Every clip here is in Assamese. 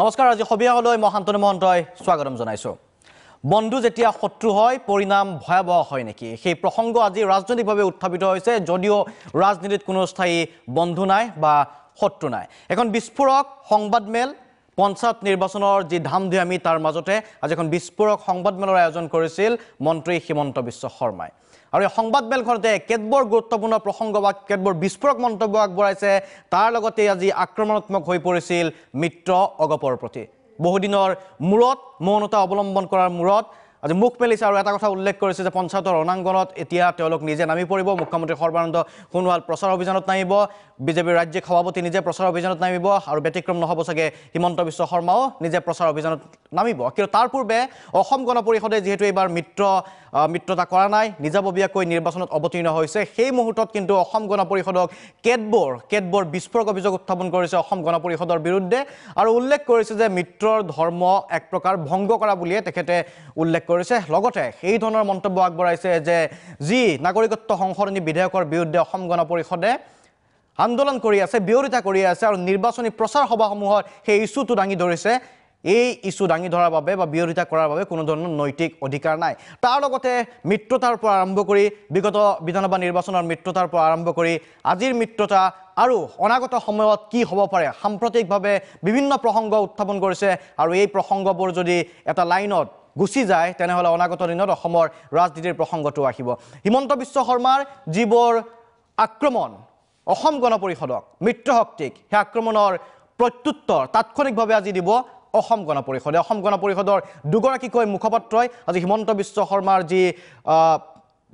নমস্কাৰ আজি সবিয়াহলৈ মই শান্তনু মহন্তই স্বাগতম জনাইছোঁ বন্ধু যেতিয়া শত্ৰু হয় পৰিণাম ভয়াৱহ হয় নেকি সেই প্ৰসংগ আজি ৰাজনৈতিকভাৱে উত্থাপিত হৈছে যদিও ৰাজনীতিত কোনো স্থায়ী বন্ধু নাই বা শত্ৰু নাই এখন বিস্ফোৰক সংবাদমেল পঞ্চায়ত নিৰ্বাচনৰ যি ধাম ধুই আমি তাৰ মাজতে আজি এখন বিস্ফোৰক সংবাদমেলৰ আয়োজন কৰিছিল মন্ত্ৰী হিমন্ত বিশ্ব শৰ্মাই আৰু এই সংবাদ মেলখনতে কেতবোৰ গুৰুত্বপূৰ্ণ প্ৰসংগ বা কেতবোৰ বিস্ফোৰক মন্তব্য আগবঢ়াইছে তাৰ লগতে আজি আক্ৰমণাত্মক হৈ পৰিছিল মিত্ৰ অগপৰ প্ৰতি বহুদিনৰ মূৰত মৌনতা অৱলম্বন কৰাৰ মূৰত আজি মুখ মেলিছে আৰু এটা কথা উল্লেখ কৰিছে যে পঞ্চায়তৰ অনাংগনত এতিয়া তেওঁলোক নিজে নামি পৰিব মুখ্যমন্ত্ৰী সৰ্বানন্দ সোণোৱাল প্ৰচাৰ অভিযানত নামিব বিজেপিৰ ৰাজ্যিক সভাপতি নিজে প্ৰচাৰ অভিযানত নামিব আৰু ব্যতিক্ৰম নহ'ব চাগে হিমন্ত বিশ্ব শৰ্মাও নিজে প্ৰচাৰ অভিযানত নামিব কিন্তু তাৰ পূৰ্বে অসম গণ পৰিষদে যিহেতু এইবাৰ মিত্ৰ মিত্ৰতা কৰা নাই নিজাববীয়াকৈ নিৰ্বাচনত অৱতীৰ্ণ হৈছে সেই মুহূৰ্তত কিন্তু অসম গণ পৰিষদক কেতবোৰ কেতবোৰ বিস্ফোৰক অভিযোগ উত্থাপন কৰিছে অসম গণ পৰিষদৰ বিৰুদ্ধে আৰু উল্লেখ কৰিছে যে মিত্ৰৰ ধৰ্ম এক প্ৰকাৰ ভংগ কৰা বুলিয়ে তেখেতে উল্লেখ কৰিছে লগতে সেই ধৰণৰ মন্তব্য আগবঢ়াইছে যে যি নাগৰিকত্ব সংশোধনী বিধেয়কৰ বিৰুদ্ধে অসম গণ পৰিষদে আন্দোলন কৰি আছে বিৰোধিতা কৰি আছে আৰু নিৰ্বাচনী প্ৰচাৰ সভাসমূহত সেই ইছ্যুটো দাঙি ধৰিছে এই ইছ্যু দাঙি ধৰাৰ বাবে বা বিৰোধিতা কৰাৰ বাবে কোনো ধৰণৰ নৈতিক অধিকাৰ নাই তাৰ লগতে মিত্ৰতাৰ পৰা আৰম্ভ কৰি বিগত বিধানসভা নিৰ্বাচনৰ মিত্ৰতাৰ পৰা আৰম্ভ কৰি আজিৰ মিত্ৰতা আৰু অনাগত সময়ত কি হ'ব পাৰে সাম্প্ৰতিকভাৱে বিভিন্ন প্ৰসংগ উত্থাপন কৰিছে আৰু এই প্ৰসংগবোৰ যদি এটা লাইনত গুচি যায় তেনেহ'লে অনাগত দিনত অসমৰ ৰাজনীতিৰ প্ৰসংগটো আহিব হিমন্ত বিশ্ব শৰ্মাৰ যিবোৰ আক্ৰমণ অসম গণ পৰিষদক মিত্ৰশক্তিক সেই আক্ৰমণৰ প্ৰত্যুত্তৰ তাৎক্ষণিকভাৱে আজি দিব অসম গণ পৰিষদে অসম গণ পৰিষদৰ দুগৰাকীকৈ মুখপাত্ৰই আজি হিমন্ত বিশ্ব শৰ্মাৰ যি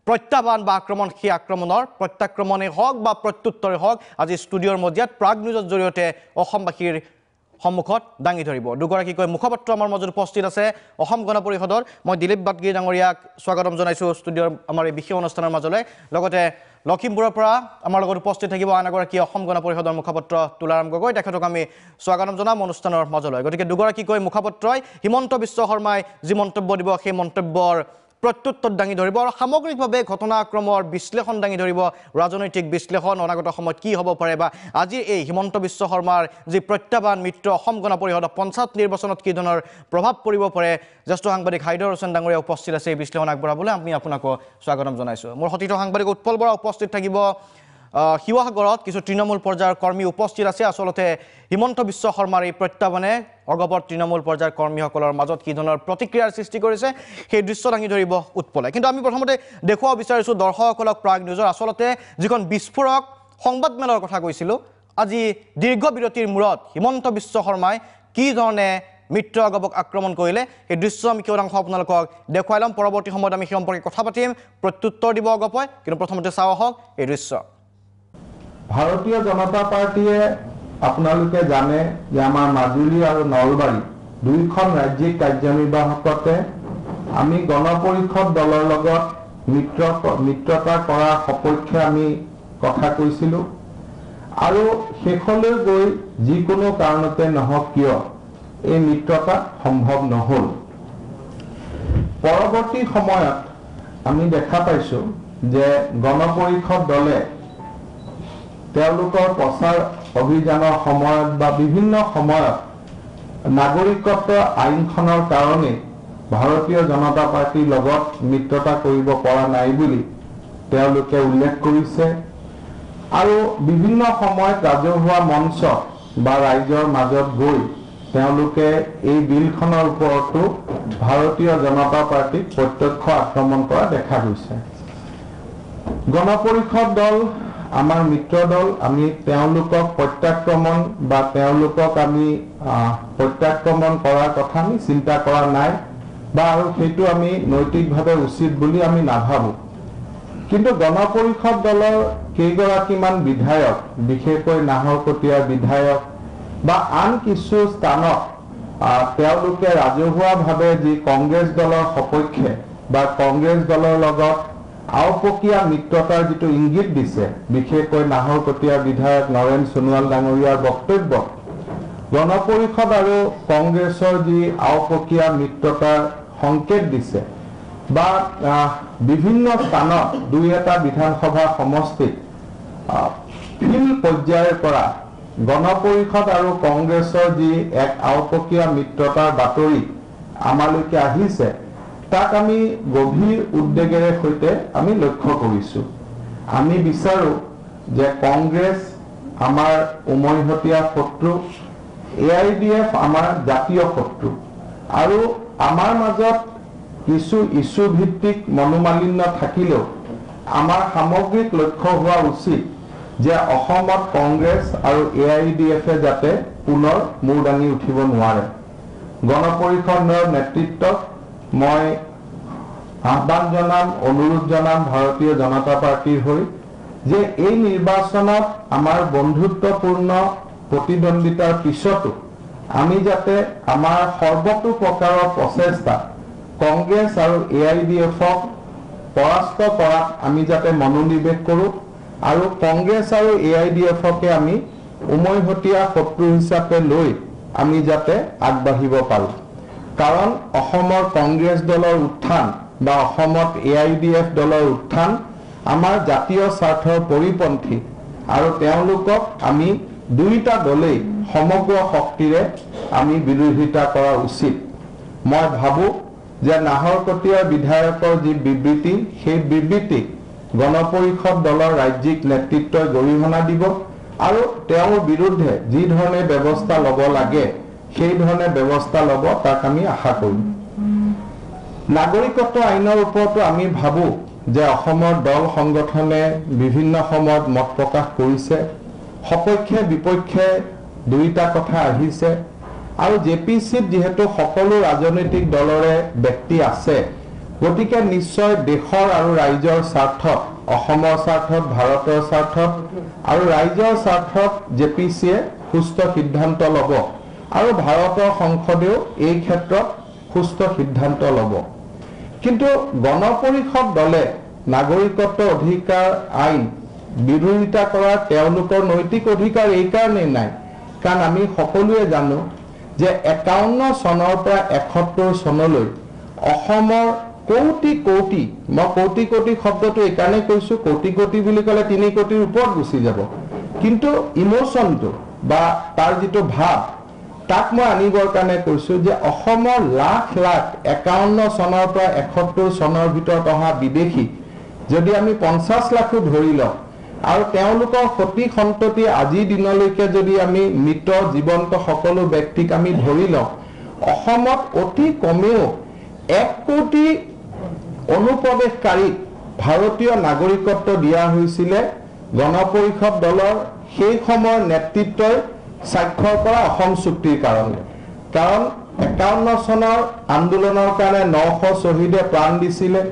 প্ৰত্যাহ্বান বা আক্ৰমণ সেই আক্ৰমণৰ প্ৰত্যাক্ৰমণেই হওক বা প্ৰত্যুত্তৰেই হওক আজি ষ্টুডিঅ'ৰ মজিয়াত প্ৰাগ নিউজৰ জৰিয়তে অসমবাসীৰ সন্মুখত দাঙি ধৰিব দুগৰাকীকৈ মুখপাত্ৰ আমাৰ মাজত উপস্থিত আছে অসম গণ পৰিষদৰ মই দিলীপ বাটগিৰি ডাঙৰীয়াক স্বাগতম জনাইছোঁ ষ্টুডিঅ'ৰ আমাৰ এই বিশেষ অনুষ্ঠানৰ মাজলৈ লগতে লখিমপুৰৰ পৰা আমাৰ লগত উপস্থিত থাকিব আন এগৰাকী অসম গণ পৰিষদৰ মুখপাত্ৰ তুলাৰাম গগৈ তেখেতক আমি স্বাগতম জনাম অনুষ্ঠানৰ মাজলৈ গতিকে দুগৰাকীকৈ মুখপাত্ৰই হিমন্ত বিশ্ব শৰ্মাই যি মন্তব্য দিব সেই মন্তব্যৰ প্ৰত্যুত্তৰ দাঙি ধৰিব আৰু সামগ্ৰিকভাৱে ঘটনাক্ৰমৰ বিশ্লেষণ দাঙি ধৰিব ৰাজনৈতিক বিশ্লেষণ অনাগত সময়ত কি হ'ব পাৰে বা আজি এই হিমন্ত বিশ্ব শৰ্মাৰ যি প্ৰত্যাহ্বান মিত্ৰ অসম গণ পৰিষদৰ পঞ্চায়ত নিৰ্বাচনত কি ধৰণৰ প্ৰভাৱ পৰিব পাৰে জ্যেষ্ঠ সাংবাদিক হাইদৰ হোচেন ডাঙৰীয়া উপস্থিত আছে এই বিশ্লেষণ আগবঢ়াবলৈ আমি আপোনাকো স্বাগতম জনাইছোঁ মোৰ সতীৰ্থ সাংবাদিক উৎপল বৰা উপস্থিত থাকিব শিৱসাগৰত কিছু তৃণমূল পৰ্যায়ৰ কৰ্মী উপস্থিত আছে আচলতে হিমন্ত বিশ্ব শৰ্মাৰ এই প্ৰত্যাহ্বানে অগপৰ তৃণমূল পৰ্যায়ৰ কৰ্মীসকলৰ মাজত কি ধৰণৰ প্ৰতিক্ৰিয়াৰ সৃষ্টি কৰিছে সেই দৃশ্য দাঙি ধৰিব উৎপলে কিন্তু আমি প্ৰথমতে দেখুৱাব বিচাৰিছোঁ দৰ্শকসকলক প্ৰাগ নিউজৰ আচলতে যিখন বিস্ফোৰক সংবাদমেলৰ কথা কৈছিলোঁ আজি দীৰ্ঘ বিৰতিৰ মূৰত হিমন্ত বিশ্ব শৰ্মাই কি ধৰণে মিত্ৰ অগপক আক্ৰমণ কৰিলে সেই দৃশ্য আমি কিয়দাংশ আপোনালোকক দেখুৱাই ল'ম পৰৱৰ্তী সময়ত আমি সেই সম্পৰ্কে কথা পাতিম প্ৰত্যুত্তৰ দিব অগপয় কিন্তু প্ৰথমতে চাওঁ আহক এই দৃশ্য ভাৰতীয় জনতা পাৰ্টীয়ে আপোনালোকে জানে যে আমাৰ মাজুলী আৰু নলবাৰী দুইখন ৰাজ্যিক কাৰ্যনিৰ্বাহকতে আমি গণ পৰিষদ দলৰ লগত মিত্ৰ মিত্ৰতা কৰাৰ সপক্ষে আমি কথা কৈছিলোঁ আৰু শেষলৈ গৈ যিকোনো কাৰণতে নহওক কিয় এই মিত্ৰতা সম্ভৱ নহ'ল পৰৱৰ্তী সময়ত আমি দেখা পাইছোঁ যে গণ পৰিষদ দলে তেওঁলোকৰ প্ৰচাৰ অভিযানৰ সময়ত বা বিভিন্ন সময়ত নাগৰিকত্ব আইনখনৰ কাৰণে ভাৰতীয় জনতা পাৰ্টীৰ লগত মিত্ৰতা কৰিব পৰা নাই বুলি তেওঁলোকে উল্লেখ কৰিছে আৰু বিভিন্ন সময়ত ৰাজহুৱা মঞ্চ বা ৰাইজৰ মাজত গৈ তেওঁলোকে এই বিলখনৰ ওপৰতো ভাৰতীয় জনতা পাৰ্টীক প্ৰত্যক্ষ আক্ৰমণ কৰা দেখা গৈছে গণ পৰিষদ দল আমাৰ মিত্ৰদল আমি তেওঁলোকক প্ৰত্যাক্ৰমণ বা তেওঁলোকক আমি প্ৰত্যাক্ৰমণ কৰাৰ কথা আমি চিন্তা কৰা নাই বা আৰু সেইটো আমি নৈতিকভাৱে উচিত বুলি আমি নাভাবোঁ কিন্তু গণ পৰিষদ দলৰ কেইগৰাকীমান বিধায়ক বিশেষকৈ নাহৰকটীয়া বিধায়ক বা আন কিছু স্থানত তেওঁলোকে ৰাজহুৱাভাৱে যি কংগ্ৰেছ দলৰ সপক্ষে বা কংগ্ৰেছ দলৰ লগত আওপকীয়া মিত্ৰতাৰ যিটো ইংগিত দিছে বিশেষকৈ নাহৰকটীয়া বিধায়ক নৰেন সোণোৱাল ডাঙৰীয়াৰ বক্তব্য গণপৰিষদ আৰু কংগ্ৰেছৰ যি আওপকীয়া মিত্ৰতাৰ সংকেত দিছে বা বিভিন্ন স্থানত দুই এটা বিধানসভা সমষ্টিত ফিল পৰ্যায়ৰ পৰা গণপৰিষদ আৰু কংগ্ৰেছৰ যি এক আওপকীয়া মিত্ৰতাৰ বাতৰি আমালৈকে আহিছে তাক আমি গভীৰ উদ্বেগেৰে সৈতে আমি লক্ষ্য কৰিছো আমি বিচাৰো যে কংগ্ৰেছ আমাৰ উমৈহতীয়া শত্ৰু এ আই ডি এফ আমাৰ জাতীয় শত্ৰু আৰু আমাৰ মাজত কিছু ইছু ভিত্তিক মনোমালিন্য থাকিলেও আমাৰ সামগ্ৰিক লক্ষ্য হোৱা উচিত যে অসমত কংগ্ৰেছ আৰু এ আই ডি এফে যাতে পুনৰ মূৰ দাঙি উঠিব নোৱাৰে গণ পৰিষদৰ নেতৃত্বত মই আহ্বান জনাম অনুৰোধ জনাম ভাৰতীয় জনতা পাৰ্টীৰ হৈ যে এই নিৰ্বাচনত আমাৰ বন্ধুত্বপূৰ্ণ প্ৰতিদ্বন্দ্বিতাৰ পিছতো আমি যাতে আমাৰ সৰ্বতো প্ৰকাৰৰ প্ৰচেষ্টা কংগ্ৰেছ আৰু এ আই ডি এফক পৰাস্ত কৰাত আমি যাতে মনোনিৱেশ কৰোঁ আৰু কংগ্ৰেছ আৰু এ আই ডি এফকে আমি উমৈহতীয়া শত্ৰু হিচাপে লৈ আমি যাতে আগবাঢ়িব পাৰোঁ কাৰণ অসমৰ কংগ্ৰেছ দলৰ উত্থান বা অসমত এ আই ডি এফ দলৰ উত্থান আমাৰ জাতীয় স্বাৰ্থৰ পৰিপন্থী আৰু তেওঁলোকক আমি দুয়োটা দলেই সমগ্ৰ শক্তিৰে আমি বিৰোধিতা কৰা উচিত মই ভাবোঁ যে নাহৰকটীয়া বিধায়কৰ যি বিবৃতি সেই বিবৃতিক গণপৰিষদ দলৰ ৰাজ্যিক নেতৃত্বই গৰিহণা দিব আৰু তেওঁৰ বিৰুদ্ধে যি ধৰণে ব্যৱস্থা ল'ব লাগে সেই ধৰণে ব্যৱস্থা ল'ব তাক আমি আশা কৰিম নাগৰিকত্ব আইনৰ ওপৰতো আমি ভাবোঁ যে অসমৰ দল সংগঠনে বিভিন্ন সময়ত মত প্ৰকাশ কৰিছে সপক্ষে বিপক্ষে দুয়োটা কথা আহিছে আৰু জে পি চিত যিহেতু সকলো ৰাজনৈতিক দলৰে ব্যক্তি আছে গতিকে নিশ্চয় দেশৰ আৰু ৰাইজৰ স্বাৰ্থত অসমৰ স্বাৰ্থত ভাৰতৰ স্বাৰ্থত আৰু ৰাইজৰ স্বাৰ্থত জে পি চিয়ে সুস্থ সিদ্ধান্ত ল'ব আৰু ভাৰতৰ সংসদেও এই ক্ষেত্ৰত সুস্থ সিদ্ধান্ত ল'ব কিন্তু গণ পৰিষদ দলে নাগৰিকত্ব অধিকাৰ আইন বিৰোধিতা কৰা তেওঁলোকৰ নৈতিক অধিকাৰ এইকাৰণেই নাই কাৰণ আমি সকলোৱে জানো যে একাৱন্ন চনৰ পৰা এসত্তৰ চনলৈ অসমৰ কৌটি কৌটি মই কৌটি কৌটি শব্দটো এইকাৰণেই কৈছোঁ কৌটি কৌটি বুলি ক'লে তিনি কোটিৰ ওপৰত গুচি যাব কিন্তু ইম'চনটো বা তাৰ যিটো ভাৱ তাক মই আনিবৰ কাৰণে কৈছো যে অসমৰ লাখ লাখ একাৱন্ন চনৰ পৰা এসত্তৰ চনৰ ভিতৰত অহা বিদেশী যদি আমি পঞ্চাছ লাখো ধৰি লওঁ আৰু তেওঁলোকৰ সতী সন্ততি আজিৰ দিনলৈকে যদি আমি মৃত জীৱন্ত সকলো ব্যক্তিক আমি ধৰি লওঁ অসমত অতি কমেও এক কোটি অনুপ্ৰৱেশকাৰীক ভাৰতীয় নাগৰিকত্ব দিয়া হৈছিলে গণ পৰিষদ দলৰ সেই সময়ৰ নেতৃত্বৰ স্বাক্ষৰ পৰা অসম চুক্তিৰ কাৰণে কাৰণ একাৱন্ন চনৰ আন্দোলনৰ কাৰণে নশ শ্বহীদে প্ৰাণ দিছিলে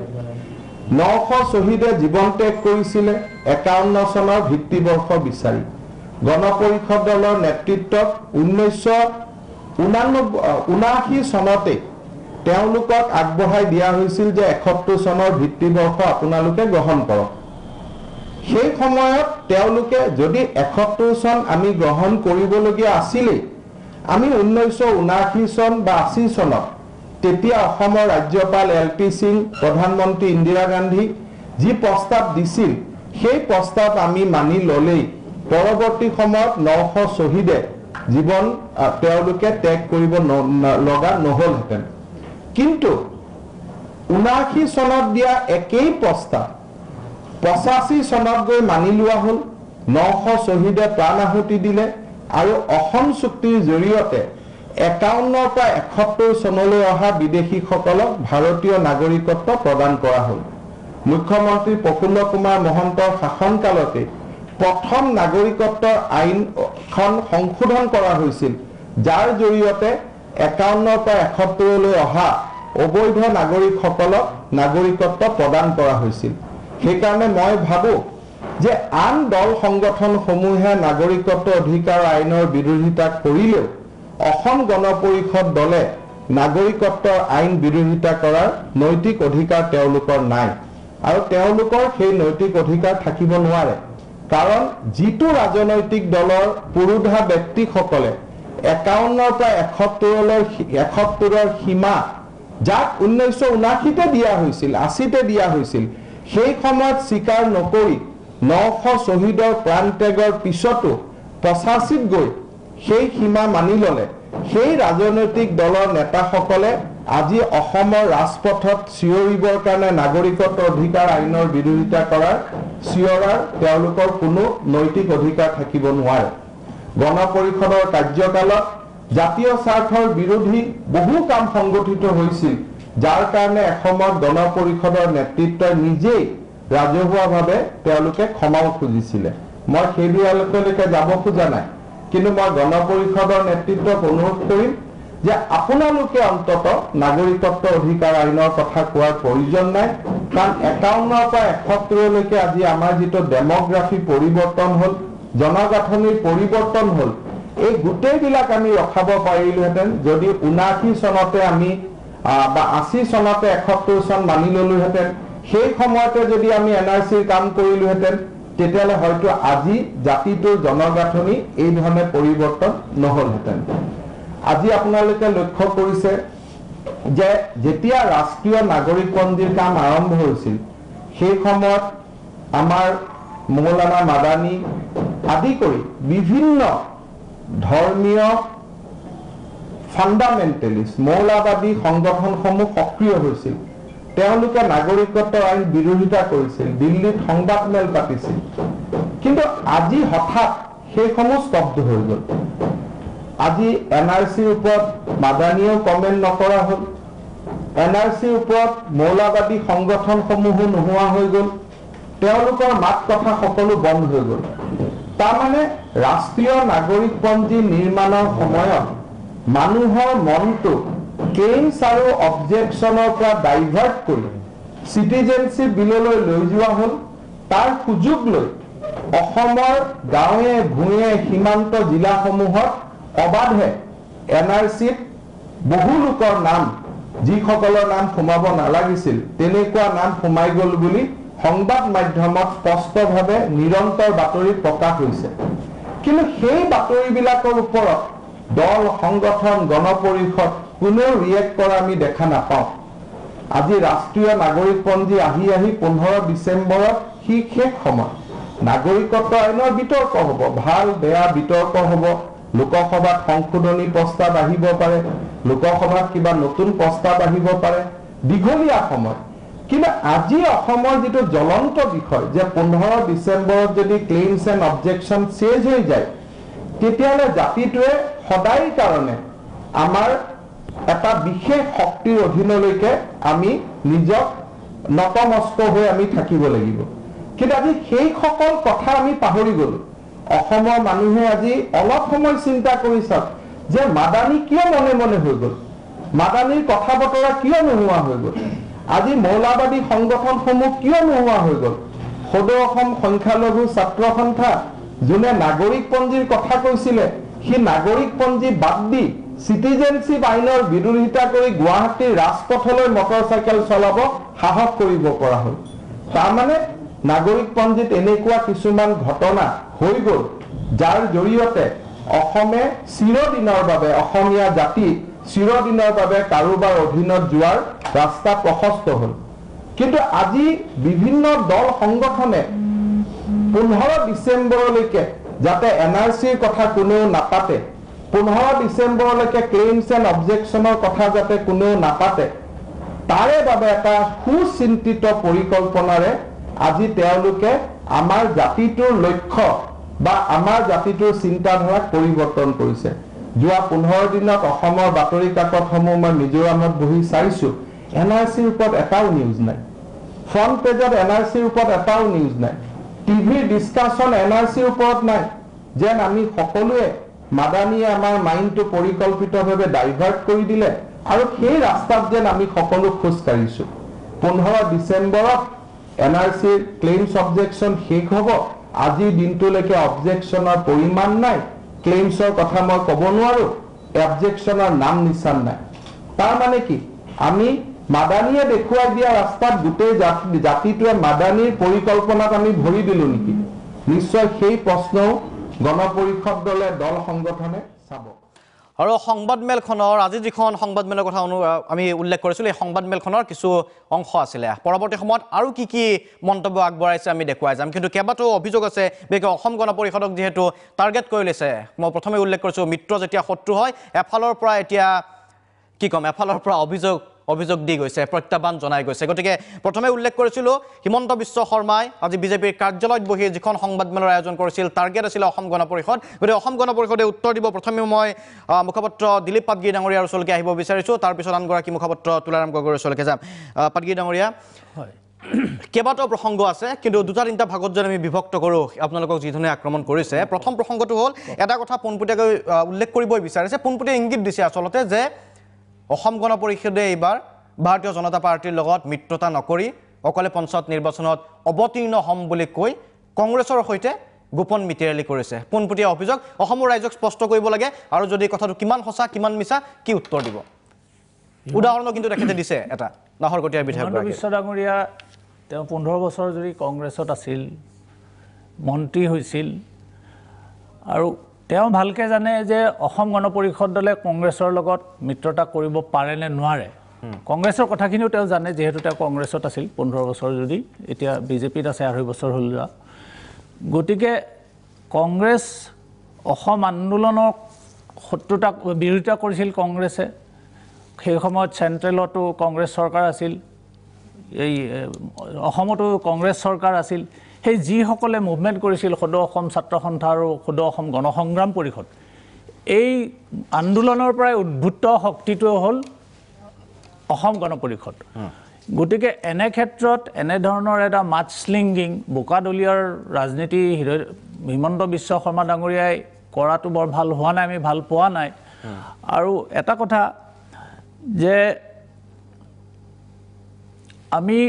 নশ শ্বহীদে জীৱন ত্যাগ কৰিছিলে একাৱন্ন চনৰ ভিত্তি বৰ্ষ বিচাৰি গণ পৰিষদ দলৰ নেতৃত্বত ঊনৈছশ ঊনানব্বৈ ঊনাশী চনতে তেওঁলোকক আগবঢ়াই দিয়া হৈছিল যে এসত্তৰ চনৰ ভিত্তি বৰ্ষ আপোনালোকে গ্ৰহণ কৰক সেই সময়ত তেওঁলোকে যদি এসত্তৰ চন আমি গ্ৰহণ কৰিবলগীয়া আছিলেই আমি ঊনৈছশ ঊনাশী চন বা আশী চনত তেতিয়া অসমৰ ৰাজ্যপাল এল পি সিং প্ৰধানমন্ত্ৰী ইন্দিৰা গান্ধী যি প্ৰস্তাৱ দিছিল সেই প্ৰস্তাৱ আমি মানি ল'লেই পৰৱৰ্তী সময়ত নশ শ্বহীদে জীৱন তেওঁলোকে ত্যাগ কৰিব লগা নহ'লহেঁতেন কিন্তু ঊনাশী চনত দিয়া একেই প্ৰস্তাৱ পঁচাশী চনত গৈ মানি লোৱা হ'ল নশ শ্বহীদে প্ৰাণ আহুতি দিলে আৰু অসম চুক্তিৰ জৰিয়তে একাৱন্নৰ পৰা এসত্তৰ চনলৈ অহা বিদেশীসকলক ভাৰতীয় নাগৰিকত্ব প্ৰদান কৰা হ'ল মুখ্যমন্ত্ৰী প্ৰফুল্ল কুমাৰ মহন্তৰ শাসনকালতে প্ৰথম নাগৰিকত্বৰ আইনখন সংশোধন কৰা হৈছিল যাৰ জৰিয়তে একাৱন্নৰ পৰা এসত্তৰলৈ অহা অবৈধ নাগৰিকসকলক নাগৰিকত্ব প্ৰদান কৰা হৈছিল সেইকাৰণে মই ভাবো যে আন দল সংগঠনসমূহে নাগৰিকত্ব অধিকাৰ আইনৰ বিৰোধিতা কৰিলেও অসম গণ পৰিষদ দলে নাগৰিকত্ব আইন বিৰোধিতা কৰাৰ নৈতিক অধিকাৰ তেওঁলোকৰ নাই আৰু তেওঁলোকৰ সেই নৈতিক অধিকাৰ থাকিব নোৱাৰে কাৰণ যিটো ৰাজনৈতিক দলৰ পুৰুধা ব্যক্তিসকলে একাৱন্নৰ পৰা এসত্তৰলৈ এসত্তৰৰ সীমা যাক ঊনৈছশ ঊনাশীতে দিয়া হৈছিল আশীতে দিয়া হৈছিল সেই সময়ত স্বীকাৰ নকৰি নশ শ্বহীদৰ প্ৰাণ ত্যাগৰ পিছতো প্ৰচাচিত গৈ সেই সীমা মানি ল'লে সেই ৰাজনৈতিক দলৰ নেতাসকলে আজি অসমৰ ৰাজপথত চিঞৰিবৰ কাৰণে নাগৰিকত্ব অধিকাৰ আইনৰ বিৰোধিতা কৰাৰ চিঞৰাৰ তেওঁলোকৰ কোনো নৈতিক অধিকাৰ থাকিব নোৱাৰে গণ পৰিষদৰ কাৰ্যকালত জাতীয় স্বাৰ্থৰ বিৰোধী বহু কাম সংগঠিত হৈছিল যাৰ কাৰণে অসমৰ গণ পৰিষদৰ নেতৃত্বই নিজেই ৰাজহুৱাভাৱে তেওঁলোকে ক্ষমাও খুজিছিলে মই সেই বিয়ালৈকে যাব খোজা নাই কিন্তু মই গণ পৰিষদৰ নেতৃত্বক অনুৰোধ কৰিম যে আপোনালোকে অন্ততঃ নাগৰিকত্ব অধিকাৰ আইনৰ কথা কোৱাৰ প্ৰয়োজন নাই কাৰণ একাৱন্নৰ পৰা এসত্তৰলৈকে আজি আমাৰ যিটো ডেমগ্ৰাফি পৰিৱৰ্তন হ'ল জনগাঁথনিৰ পৰিৱৰ্তন হ'ল এই গোটেইবিলাক আমি ৰখাব পাৰিলোহেঁতেন যদি ঊনাশী চনতে আমি বা আশি চনতে একসত্তৰ চন মানি ললোহেঁতেন সেই সময়তে যদি আমি এন আৰ চিৰ কাম কৰলোহেঁতেন তেতিয়াহ'লে হয়তো আজি জাতিটোৰ জনগাঁথনি এই ধৰণে পৰিৱৰ্তন নহলহেঁতেন আজি আপোনালোকে লক্ষ্য কৰিছে যে যেতিয়া ৰাষ্ট্ৰীয় নাগৰিকপঞ্জীৰ কাম আৰম্ভ হৈছিল সেই সময়ত আমাৰ মৌলানা মাদানী আদি কৰি বিভিন্ন ধৰ্মীয় ফাণ্ডামেণ্টেলিষ্ট মৌলাবাদী সংগঠনসমূহ সক্ৰিয় হৈছিল তেওঁলোকে নাগৰিকত্ব আইন বিৰোধিতা কৰিছিল দিল্লীত সংবাদ মেল পাতিছিল কিন্তু আজি হঠাৎ সেইসমূহ স্তব্ধ হৈ গ'ল আজি এন আৰ চিৰ ওপৰত মাদানীয়েও কমেণ্ট নকৰা হ'ল এন আৰ চিৰ ওপৰত মৌলাবাদী সংগঠনসমূহো নোহোৱা হৈ গ'ল তেওঁলোকৰ মাত কথা সকলো বন্ধ হৈ গ'ল তাৰমানে ৰাষ্ট্ৰীয় নাগৰিকপঞ্জী নিৰ্মাণৰ সময়ত মানুহৰ মনটো কেইনছ আৰু অবজেকশ্যনৰ পৰা ডাইভাৰ্ট কৰি চিটিজেনশ্বিপ বিললৈ লৈ যোৱা হ'ল তাৰ সুযোগ লৈ অসমৰ গাঁৱে ভূঞে সীমান্ত জিলাসমূহত অবাধে এন আৰ চিত বহু লোকৰ নাম যিসকলৰ নাম সোমাব নালাগিছিল তেনেকুৱা নাম সোমাই গল বুলি সংবাদ মাধ্যমত স্পষ্টভাৱে নিৰন্তৰ বাতৰি প্ৰকাশ হৈছে কিন্তু সেই বাতৰিবিলাকৰ ওপৰত দল সংগঠন গণ পৰিষদ কোনেও ৰিয়েক্ট কৰা আমি দেখা নাপাওঁ আজি ৰাষ্ট্ৰীয় নাগৰিকপঞ্জী আহি আহি পোন্ধৰ ডিচেম্বৰত সি শেষ সময় নাগৰিকত্ব আইনৰ বিতৰ্ক হ'ব ভাল বেয়া বিতৰ্ক হ'ব লোকসভাত সংশোধনী প্ৰস্তাৱ আহিব পাৰে লোকসভাত কিবা নতুন প্ৰস্তাৱ আহিব পাৰে দীঘলীয়া সময় কিন্তু আজি অসমৰ যিটো জ্বলন্ত বিষয় যে পোন্ধৰ ডিচেম্বৰত যদি ক্লেইমছ এণ্ড অবজেকশ্যন চেঞ্জ হৈ যায় তেতিয়াহ'লে জাতিটোৱে সদায় কাৰণে আমাৰ এটা বিশেষ শক্তিৰ অধীনলৈকে আমি নিজক নতমস্ত হৈ আমি থাকিব লাগিব কিন্তু আজি সেইসকল কথা আমি পাহৰি গলো অসমৰ মানুহে আজি অলপ সময় চিন্তা কৰি চাওক যে মাদানী কিয় মনে মনে হৈ গল মাদানীৰ কথা বতৰা কিয় নোহোৱা হৈ গল আজি মৌলাবাদী সংগঠনসমূহ কিয় নোহোৱা হৈ গল সদৌ অসম সংখ্যালঘু ছাত্ৰ সন্থা যোনে নাগৰিক পঞ্জীৰ কথা কৈছিলে সেই নাগৰিকপঞ্জী বাদ দি চিটিজেনশিপ বিৰোধিতা কৰি করে গুয়াহীর রাজপথলে মটরসাইকেল চলাব সাহস করবা হল তার মানে নাগরিকপঞ্জীত এনেকা কিছু ঘটনা হয়ে গেল যার জড়িয়ে চিরদিনের জাতি চিরদিনের কারোবার অধীনত যোৱাৰ ৰাস্তা প্ৰশস্ত হল কিন্তু আজি বিভিন্ন দল সংগঠনে পোন্ধৰ ডিচেম্বৰলৈকে যাতে এন আৰ চিৰ কথা কোনেও নাপাতে পোন্ধৰ ডিচেম্বৰলৈকে ক্লেইমস এণ্ড অবজেকশ্যনৰ কথা যাতে কোনেও নাপাতে তাৰে বাবে এটা সুচিন্তিত পৰিকল্পনাৰে আজি তেওঁলোকে আমাৰ জাতিটোৰ লক্ষ্য বা আমাৰ জাতিটোৰ চিন্তাধাৰাক পৰিৱৰ্তন কৰিছে যোৱা পোন্ধৰ দিনত অসমৰ বাতৰি কাকতসমূহ মই মিজোৰামত বহি চাইছো এন আৰ চিৰ ওপৰত এটাও নিউজ নাই ফ্ৰণ্ট পেজত এন আৰ চিৰ ওপৰত এটাও নিউজ নাই টিভি ডিসকাশন এনআরসির উপর নাই যে আমি সকলে মাদানিয়ে আমার মাইন্ডটা পরিকল্পিতভাবে ডাইভার্ট করে দিলে আর সেই রাস্তাত যে আমি সকল খোজ কাড়িছো পনেরো ডিসেম্বরত এনআরসির ক্লেইমস অবজেকশন শেষ হব আজি দিনটলেকে অবজেকশনের পরিমাণ নাই ক্লেইমসর কথা মানে কব নো অবজেকশনের নাম নিচান নাই তার মানে কি আমি মাদানীয়ে দেখুৱাই দিয়া ৰাস্তাত গোটেই জাতিটোৱে মাদানীৰ পৰিকল্পনাত আমি ভৰি দিলো নেকি নিশ্চয় সেই প্ৰশ্নও গণ পৰিষদ দলে দল সংগঠনে চাব আৰু সংবাদমেলখনৰ আজি যিখন সংবাদমেলৰ কথা আমি উল্লেখ কৰিছিলোঁ এই সংবাদমেলখনৰ কিছু অংশ আছিলে পৰৱৰ্তী সময়ত আৰু কি কি মন্তব্য আগবঢ়াইছে আমি দেখুৱাই যাম কিন্তু কেইবাটাও অভিযোগ আছে বিশেষকৈ অসম গণ পৰিষদক যিহেতু টাৰ্গেট কৰি লৈছে মই প্ৰথমে উল্লেখ কৰিছোঁ মিত্ৰ যেতিয়া শত্ৰু হয় এফালৰ পৰা এতিয়া কি ক'ম এফালৰ পৰা অভিযোগ অভিযোগ দি গৈছে প্ৰত্যাহ্বান জনাই গৈছে গতিকে প্ৰথমে উল্লেখ কৰিছিলোঁ হিমন্ত বিশ্ব শৰ্মাই আজি বিজেপিৰ কাৰ্যালয়ত বহি যিখন সংবাদমেলৰ আয়োজন কৰিছিল টাৰ্গেট আছিলে অসম গণ পৰিষদ গতিকে অসম গণ পৰিষদে উত্তৰ দিব প্ৰথমে মই মুখপাত্ৰ দিলীপ পাটগিৰি ডাঙৰীয়াৰ ওচৰলৈকে আহিব বিচাৰিছোঁ তাৰপিছত আনগৰাকী মুখপাত্ৰ তুলাৰাম গগৈৰ ওচৰলৈকে যাম পাটগিৰি ডাঙৰীয়া হয় কেইবাটাও প্ৰসংগ আছে কিন্তু দুটা তিনিটা ভাগত যদি আমি বিভক্ত কৰোঁ আপোনালোকক যিধৰণে আক্ৰমণ কৰিছে প্ৰথম প্ৰসংগটো হ'ল এটা কথা পোনপটীয়াকৈ উল্লেখ কৰিবই বিচাৰিছে পোনপটীয়া ইংগিত দিছে আচলতে যে অসম গণ পৰিষদে এইবাৰ ভাৰতীয় জনতা পাৰ্টীৰ লগত মিত্ৰতা নকৰি অকলে পঞ্চায়ত নিৰ্বাচনত অৱতীৰ্ণ হ'ম বুলি কৈ কংগ্ৰেছৰ সৈতে গোপন মিটিৰেলি কৰিছে পোনপটীয়া অভিযোগ অসমৰ ৰাইজক স্পষ্ট কৰিব লাগে আৰু যদি কথাটো কিমান সঁচা কিমান মিছা কি উত্তৰ দিব উদাহৰণো কিন্তু তেখেতে দিছে এটা নাহৰকটীয়া বিধায়ক বিশ্ব ডাঙৰীয়া তেওঁ পোন্ধৰ বছৰ জুৰি কংগ্ৰেছত আছিল মন্ত্ৰী হৈছিল আৰু তেওঁ ভালকৈ জানে যে অসম গণ পৰিষদ দলে কংগ্ৰেছৰ লগত মিত্ৰতা কৰিব পাৰে নে নোৱাৰে কংগ্ৰেছৰ কথাখিনিও তেওঁ জানে যিহেতু তেওঁ কংগ্ৰেছত আছিল পোন্ধৰ বছৰ যদি এতিয়া বিজেপিত আছে আঢ়ৈ বছৰ হ'ল যোৱা গতিকে কংগ্ৰেছ অসম আন্দোলনক শত্ৰুতা বিৰোধিতা কৰিছিল কংগ্ৰেছে সেই সময়ত চেণ্ট্ৰেলতো কংগ্ৰেছ চৰকাৰ আছিল এই অসমতো কংগ্ৰেছ চৰকাৰ আছিল সেই যিসকলে মুভমেণ্ট কৰিছিল সদৌ অসম ছাত্ৰ সন্থা আৰু সদৌ অসম গণসংগ্ৰাম পৰিষদ এই আন্দোলনৰ পৰাই উদ্ভুত শক্তিটোৱে হ'ল অসম গণ পৰিষদ গতিকে এনে ক্ষেত্ৰত এনেধৰণৰ এটা শ্লিংগিং বোকা বোকাদলীয়াৰ ৰাজনীতি হৃদয় হিমন্ত বিশ্ব শৰ্মা ডাঙৰীয়াই কৰাটো বৰ ভাল হোৱা নাই আমি ভাল পোৱা নাই আৰু এটা কথা যে আমি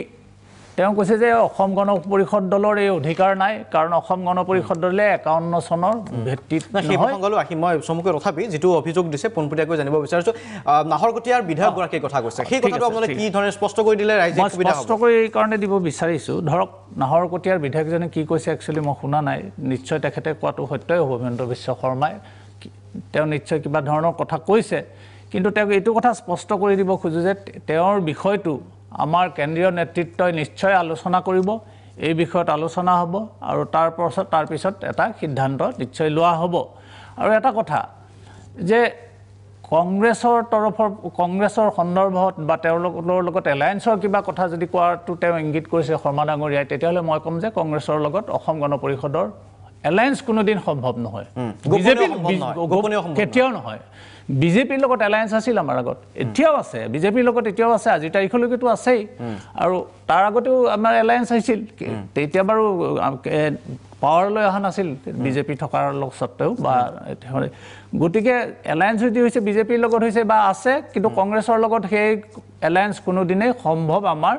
তেওঁ কৈছে যে অসম গণ পৰিষদ দলৰ এই অধিকাৰ নাই কাৰণ অসম গণ পৰিষদ দলে একাৱন্ন চনৰ ভিত্তিত আহি মই চমুকৈ তথাপি যিটো অভিযোগ দিছে পোনপটীয়াকৈ জানিব বিচাৰিছোঁ নাহৰকটীয়াৰ বিধায়কগৰাকীয়ে কথা কৈছে সেই কথাটো আপোনালোকে কি ধৰণে স্পষ্ট কৰি দিলে স্পষ্ট কৰি এইকাৰণে দিব বিচাৰিছোঁ ধৰক নাহৰকটীয়াৰ বিধায়কজনে কি কৈছে একচুৱেলি মই শুনা নাই নিশ্চয় তেখেতে কোৱাটো সত্যই হ'ব হিমন্ত বিশ্ব শৰ্মাই তেওঁ নিশ্চয় কিবা ধৰণৰ কথা কৈছে কিন্তু তেওঁক এইটো কথা স্পষ্ট কৰি দিব খোজোঁ যে তেওঁৰ বিষয়টো আমাৰ কেন্দ্ৰীয় নেতৃত্বই নিশ্চয় আলোচনা কৰিব এই বিষয়ত আলোচনা হ'ব আৰু তাৰ পাছত তাৰ পিছত এটা সিদ্ধান্ত নিশ্চয় লোৱা হ'ব আৰু এটা কথা যে কংগ্ৰেছৰ তৰফৰ কংগ্ৰেছৰ সন্দৰ্ভত বা তেওঁলোকৰ লগত এলায়েঞ্চৰ কিবা কথা যদি কোৱাটো তেওঁ ইংগিত কৰিছে শৰ্মা ডাঙৰীয়াই তেতিয়াহ'লে মই ক'ম যে কংগ্ৰেছৰ লগত অসম গণ পৰিষদৰ এলায়েন্স কোনোদিন সম্ভৱ নহয় বিজেপি কেতিয়াও নহয় বিজেপিৰ লগত এলায়েন্স আছিল আমাৰ আগত এতিয়াও আছে বিজেপিৰ লগত এতিয়াও আছে আজিৰ তাৰিখলৈকেতো আছেই আৰু তাৰ আগতেও আমাৰ এলায়েন্স আহিছিল তেতিয়া বাৰু পাৱাৰলৈ অহা নাছিল বিজেপি থকাৰ লগ স্বত্বেও বা গতিকে এলায়েন্স যদি হৈছে বিজেপিৰ লগত হৈছে বা আছে কিন্তু কংগ্ৰেছৰ লগত সেই এলায়েন্স কোনোদিনেই সম্ভৱ আমাৰ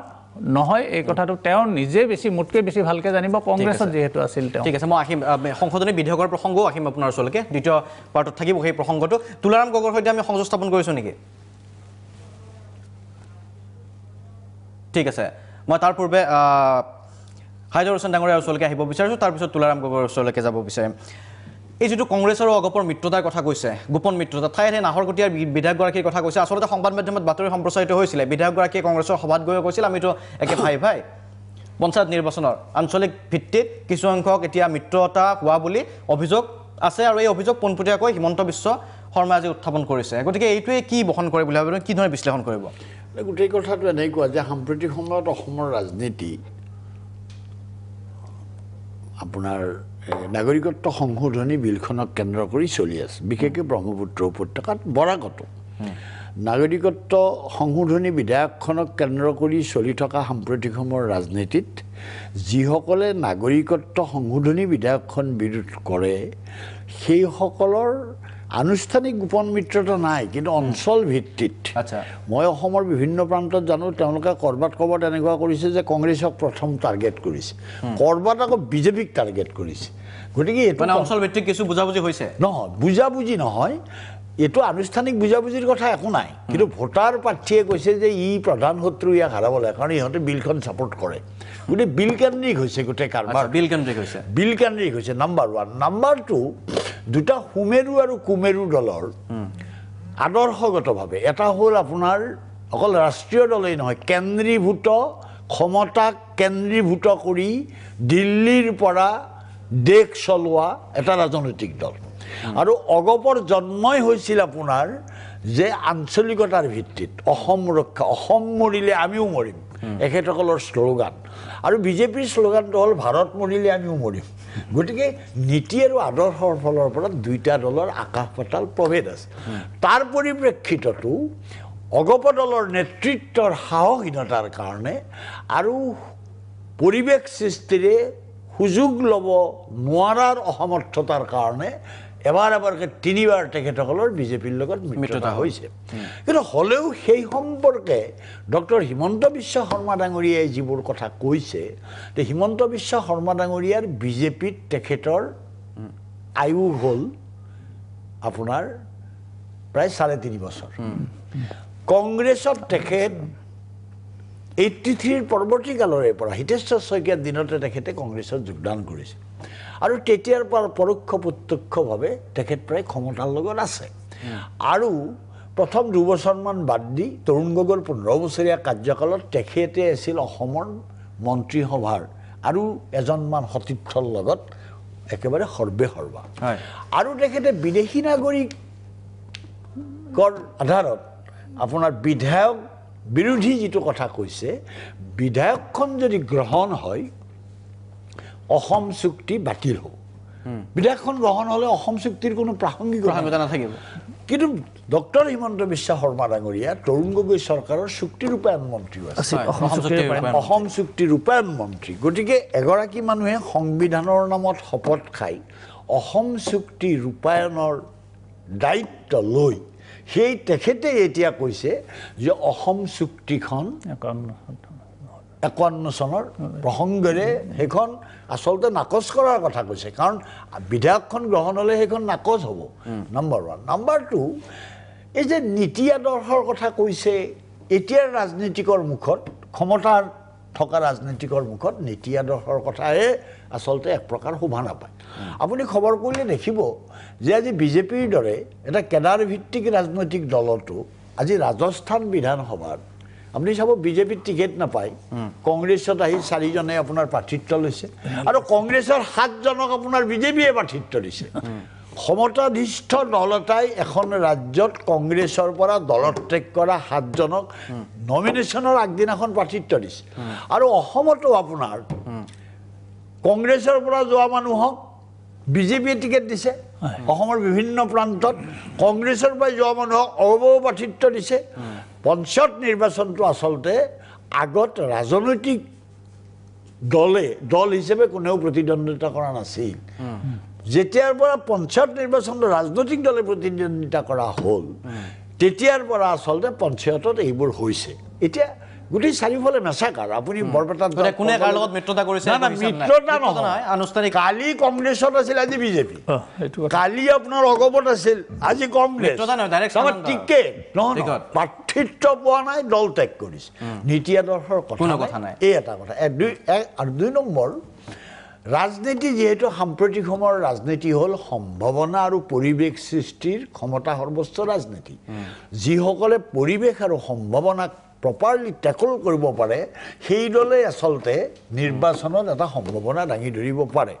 নহয় এই কথাটো তেওঁ নিজে বেছি মোতকৈ বেছি ভালকৈ জানিব কংগ্ৰেছত যিহেতু আছিল ঠিক আছে মই আহিম সংশোধনী বিধেয়কৰ প্ৰসংগও আহিম আপোনাৰ ওচৰলৈকে দ্বিতীয় পাৰ্টত থাকিব সেই প্ৰসংগটো তুলাৰাম গগৰ সৈতে আমি সংযোগ স্থাপন কৰিছোঁ নেকি ঠিক আছে মই তাৰ পূৰ্বে হায়দৰ হোচেন ডাঙৰীয়াৰ ওচৰলৈকে আহিব বিচাৰিছোঁ তাৰপিছত তুলাৰাম গগৰ ওচৰলৈকে যাব বিচাৰিম এই যিটো কংগ্ৰেছ আৰু অগপৰ মিত্ৰতাৰ কথা কৈছে গোপন মিত্ৰতা ঠাই ঠাই নাহৰকটীয়াৰ বিধায়কগৰাকীৰ কথা কৈছে আচলতে সংবাদ মাধ্যমত বাতৰি সম্প্ৰচাৰিত হৈছিলে বিধায়কগৰাকীয়ে কংগ্ৰেছৰ সভাত গৈ কৈছিল আমিতো একে ভাই ভাই পঞ্চায়ত নিৰ্বাচনৰ আঞ্চলিক ভিত্তিত কিছু অংশক এতিয়া মিত্ৰতা হোৱা বুলি অভিযোগ আছে আৰু এই অভিযোগ পোনপটীয়াকৈ হিমন্ত বিশ্ব শৰ্মাই আজি উত্থাপন কৰিছে গতিকে এইটোৱে কি বহন কৰে বুলি ভাবে ধৰণে বিশ্লেষণ কৰিব গোটেই কথাটো এনেকুৱা যে সাম্প্ৰতিক সময়ত অসমৰ ৰাজনীতি আপোনাৰ নাগৰিকত্ব সংশোধনী বিলখনক কেন্দ্ৰ কৰি চলি আছে বিশেষকৈ ব্ৰহ্মপুত্ৰ উপত্যকাত বৰাগতো নাগৰিকত্ব সংশোধনী বিধেয়কখনক কেন্দ্ৰ কৰি চলি থকা সাম্প্ৰতিক সময়ৰ ৰাজনীতিত যিসকলে নাগৰিকত্ব সংশোধনী বিধেয়কখন বিৰোধ কৰে সেইসকলৰ আনুষ্ঠানিক গোপন মিত্ৰতা নাই কিন্তু অঞ্চল ভিত্তিত মই অসমৰ বিভিন্ন প্ৰান্তত জানো তেওঁলোকে ক'ৰবাত ক'ৰবাত এনেকুৱা কৰিছে যে কংগ্ৰেছক প্ৰথম টাৰ্গেট কৰিছে ক'ৰবাত আকৌ বিজেপিক টাৰ্গেট কৰিছে গতিকে নহয় বুজাবুজি নহয় এইটো আনুষ্ঠানিক বুজাবুজিৰ কথা একো নাই কিন্তু ভোটাৰ প্ৰাৰ্থীয়ে কৈছে যে ই প্ৰধান শত্ৰু ইয়াক হাৰাব লাগে কাৰণ ইহঁতে বিলখন ছাপৰ্ট কৰে গোটেই বিল কেন্দ্ৰিক হৈছে গোটেই কাৰবাৰ বিল কেন্দ্ৰিক হৈছে বিল কেন্দ্ৰিক হৈছে নাম্বাৰ ওৱান নাম্বাৰ টু দুটা সুমেৰু আৰু কুমেৰু দলৰ আদৰ্শগতভাৱে এটা হ'ল আপোনাৰ অকল ৰাষ্ট্ৰীয় দলেই নহয় কেন্দ্ৰীভূত ক্ষমতাক কেন্দ্ৰীভূত কৰি দিল্লীৰ পৰা দেশ চলোৱা এটা ৰাজনৈতিক দল আৰু অগপৰ জন্মই হৈছিল আপোনাৰ যে আঞ্চলিকতাৰ ভিত্তিত অসম ৰক্ষা অসম মৰিলে আমিও মৰিম এখেতসকলৰ শ্লোগান আৰু বিজেপিৰ শ্লোগানটো হ'ল ভাৰত মৰিলে আমিও মৰিম গতিকে নীতি আৰু আদৰ্শৰ ফালৰ পৰা দুইটা দলৰ আকাশ পাতাল প্ৰভেদ আছে তাৰ পৰিপ্ৰেক্ষিততো অগপ দলৰ নেতৃত্বৰ সাহসীনতাৰ কাৰণে আৰু পৰিৱেশ সৃষ্টিৰে সুযোগ ল'ব নোৱাৰাৰ অসমৰ্থতাৰ কাৰণে এবাৰ এবাৰকৈ তিনিবাৰ তেখেতসকলৰ বিজেপিৰ লগত মিত্ৰতা হৈছে কিন্তু হ'লেও সেই সম্পৰ্কে ডক্টৰ হিমন্ত বিশ্ব শৰ্মা ডাঙৰীয়াই যিবোৰ কথা কৈছে যে হিমন্ত বিশ্ব শৰ্মা ডাঙৰীয়াৰ বিজেপিত তেখেতৰ আয়ু হ'ল আপোনাৰ প্ৰায় চাৰে তিনি বছৰ কংগ্ৰেছত তেখেত এইটি থ্ৰীৰ পৰৱৰ্তী কালৰে পৰা হিতেশ্বৰ শইকীয়াৰ দিনতে তেখেতে কংগ্ৰেছত যোগদান কৰিছে আৰু তেতিয়াৰ পৰা পৰোক্ষ প্ৰত্যক্ষভাৱে তেখেত প্ৰায় ক্ষমতাৰ লগত আছে আৰু প্ৰথম দুবছৰমান বাদ দি তৰুণ গগৈৰ পোন্ধৰ বছৰীয়া কাৰ্যকালত তেখেতে আছিল অসমৰ মন্ত্ৰীসভাৰ আৰু এজনমান সতীৰ্থৰ লগত একেবাৰে সৰ্বে সৰ্বা আৰু তেখেতে বিদেশী নাগৰিকৰ আধাৰত আপোনাৰ বিধায়ক বিৰোধী যিটো কথা কৈছে বিধায়কখন যদি গ্ৰহণ হয় অসম চুক্তি বাতিল হ'ব বিধেয়কখন গ্ৰহণ হ'লে অসম চুক্তিৰ কোনো প্ৰাসংগিক প্ৰাসংগিকতা নাথাকিব কিন্তু ডক্টৰ হিমন্ত বিশ্ব শৰ্মা ডাঙৰীয়া তৰুণ গগৈ চৰকাৰৰ চুক্তি ৰূপায়ণ মন্ত্ৰীও আছে অসম চুক্তি ৰূপায়ণ মন্ত্ৰী গতিকে এগৰাকী মানুহে সংবিধানৰ নামত শপত খাই অসম চুক্তি ৰূপায়ণৰ দায়িত্ব লৈ সেই তেখেতে এতিয়া কৈছে যে অসম চুক্তিখন একৱন্ন চনৰ প্ৰসংগেৰে সেইখন আচলতে নাকচ কৰাৰ কথা কৈছে কাৰণ বিধেয়কখন গ্ৰহণ হ'লে সেইখন নাকচ হ'ব নম্বৰ ওৱান নম্বৰ টু এই যে নীতি আদৰ্শৰ কথা কৈছে এতিয়াৰ ৰাজনীতিকৰ মুখত ক্ষমতা থকা ৰাজনীতিকৰ মুখত নীতি আদৰ্শৰ কথাহে আচলতে এক প্ৰকাৰ শোভা নাপায় আপুনি খবৰ কৰিলে দেখিব যে আজি বিজেপিৰ দৰে এটা কেডাৰ ভিত্তিক ৰাজনৈতিক দলতো আজি ৰাজস্থান বিধানসভাত আপুনি চাব বিজেপিত টিকেট নাপায় কংগ্ৰেছত আহি চাৰিজনে আপোনাৰ প্ৰাৰ্থিত্ব লৈছে আৰু কংগ্ৰেছৰ সাতজনক আপোনাৰ বিজেপিয়ে প্ৰাৰ্থিত্ব দিছে ক্ষমতাধিষ্ঠ দল এটাই এখন ৰাজ্যত কংগ্ৰেছৰ পৰা দলত্যাগ কৰা সাতজনক নমিনেশ্যনৰ আগদিনাখন প্ৰাৰ্থিত্ব দিছে আৰু অসমতো আপোনাৰ কংগ্ৰেছৰ পৰা যোৱা মানুহক বিজেপিয়ে টিকেট দিছে অসমৰ বিভিন্ন প্ৰান্তত কংগ্ৰেছৰ পৰা যোৱা মানুহক অৱ প্ৰাৰ্থিত্ব দিছে পঞ্চায়ত নিৰ্বাচনটো আচলতে আগত ৰাজনৈতিক দলে দল হিচাপে কোনেও প্ৰতিদ্বন্দ্বিতা কৰা নাছিল যেতিয়াৰ পৰা পঞ্চায়ত নিৰ্বাচনটো ৰাজনৈতিক দলে প্ৰতিদ্বন্দ্বিতা কৰা হ'ল তেতিয়াৰ পৰা আচলতে পঞ্চায়তত এইবোৰ হৈছে এতিয়া গোটেই চাৰিওফালে মেচাকাৰ আপুনি বৰপেটাত কোনে কাৰ লগত মিত্ৰতা কৰিছে মিত্ৰতা নহয় আনুষ্ঠানিক কালি কংগ্ৰেছত আছিল আজি বিজেপি কালি আপোনাৰ অগপত আছিল আজি কংগ্ৰেছ টিকেট প্ৰাৰ্থিত্ব পোৱা নাই দল ত্যাগ কৰিছে নীতি আদৰ্শৰ কথা কথা নাই এই এটা কথা এক দুই আৰু দুই নম্বৰ ৰাজনীতি যিহেতু সাম্প্ৰতিক সময়ৰ ৰাজনীতি হ'ল সম্ভাৱনা আৰু পৰিৱেশ সৃষ্টিৰ ক্ষমতা সৰ্বোচ্চ ৰাজনীতি যিসকলে পৰিৱেশ আৰু সম্ভাৱনাক প্ৰপাৰলি টেকল কৰিব পাৰে সেইদলে আচলতে নিৰ্বাচনত এটা সম্ভাৱনা দাঙি ধৰিব পাৰে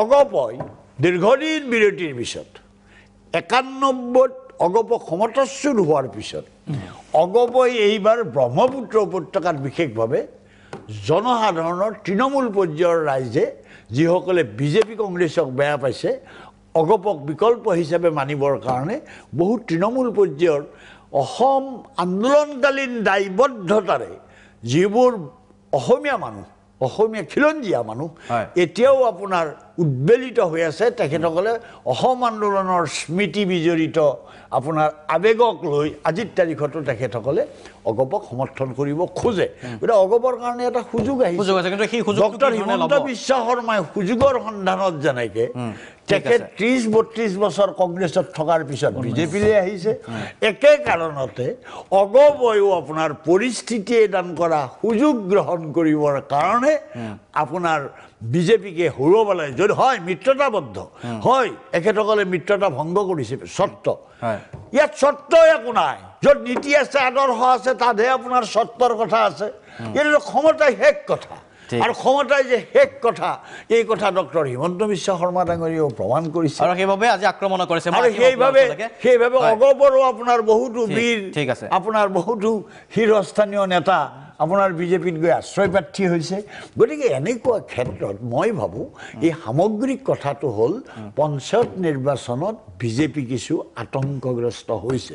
অগপই দীৰ্ঘদিন বিৰতিৰ পিছত একানব্বৈত অগপ ক্ষমতাচ্যুত হোৱাৰ পিছত অগপই এইবাৰ ব্ৰহ্মপুত্ৰ উপত্যকাত বিশেষভাৱে জনসাধাৰণৰ তৃণমূল পৰ্যায়ৰ ৰাইজে যিসকলে বিজেপি কংগ্ৰেছক বেয়া পাইছে অগপক বিকল্প হিচাপে মানিবৰ কাৰণে বহু তৃণমূল পৰ্যায়ৰ অসম আন্দোলনকালীন দায়বদ্ধতাৰে যিবোৰ অসমীয়া মানুহ অসমীয়া খিলঞ্জীয়া মানুহ এতিয়াও আপোনাৰ উদ্বেলিত হৈ আছে তেখেতসকলে অসম আন্দোলনৰ স্মৃতি বিজড়িত আপোনাৰ আৱেগক লৈ আজিৰ তাৰিখতো তেখেতসকলে অগপক সমৰ্থন কৰিব খোজে গতিকে অগপৰ কাৰণে এটা সুযোগ আহিছে বিশ্ব শৰ্মাই সুযোগৰ সন্ধানত যেনেকে তেখেত ত্ৰিছ বত্ৰিছ বছৰ কংগ্ৰেছত থকাৰ পিছত বিজেপিলৈ আহিছে একে কাৰণতে অগপয়ো আপোনাৰ পৰিস্থিতিয়ে দান কৰা সুযোগ গ্ৰহণ কৰিবৰ কাৰণে আপোনাৰ বিজেপিকে হুড়ো যদি হয় মিত্ৰতাবদ্ধ হয় এখেতসকলে মিত্ৰতা ভংগ কৰিছে চৰ্ত ইয়াত চৰ্ত একো নাই য'ত নীতি আছে আদৰ্শ আছে তাতহে আপোনাৰ চৰ্তৰ কথা আছে এইটো ক্ষমতাই শেষ কথা আৰু ক্ষমতাই যে শেষ কথা এই কথা ডক্টৰ হিমন্ত বিশ্ব শৰ্মা ডাঙৰীয়েও প্ৰমাণ কৰিছে আৰু সেইবাবে আজি আক্ৰমণ কৰিছে আৰু সেইবাবে সেইবাবে অগবৰো আপোনাৰ বহুতো ঠিক আছে আপোনাৰ বহুতো শীৰ্ষস্থানীয় নেতা আপোনাৰ বিজেপিত গৈ আশ্ৰয় প্ৰাৰ্থী হৈছে গতিকে এনেকুৱা ক্ষেত্ৰত মই ভাবোঁ এই সামগ্ৰিক কথাটো হ'ল পঞ্চায়ত নিৰ্বাচনত বিজেপি কিছু আতংকগ্ৰস্ত হৈছে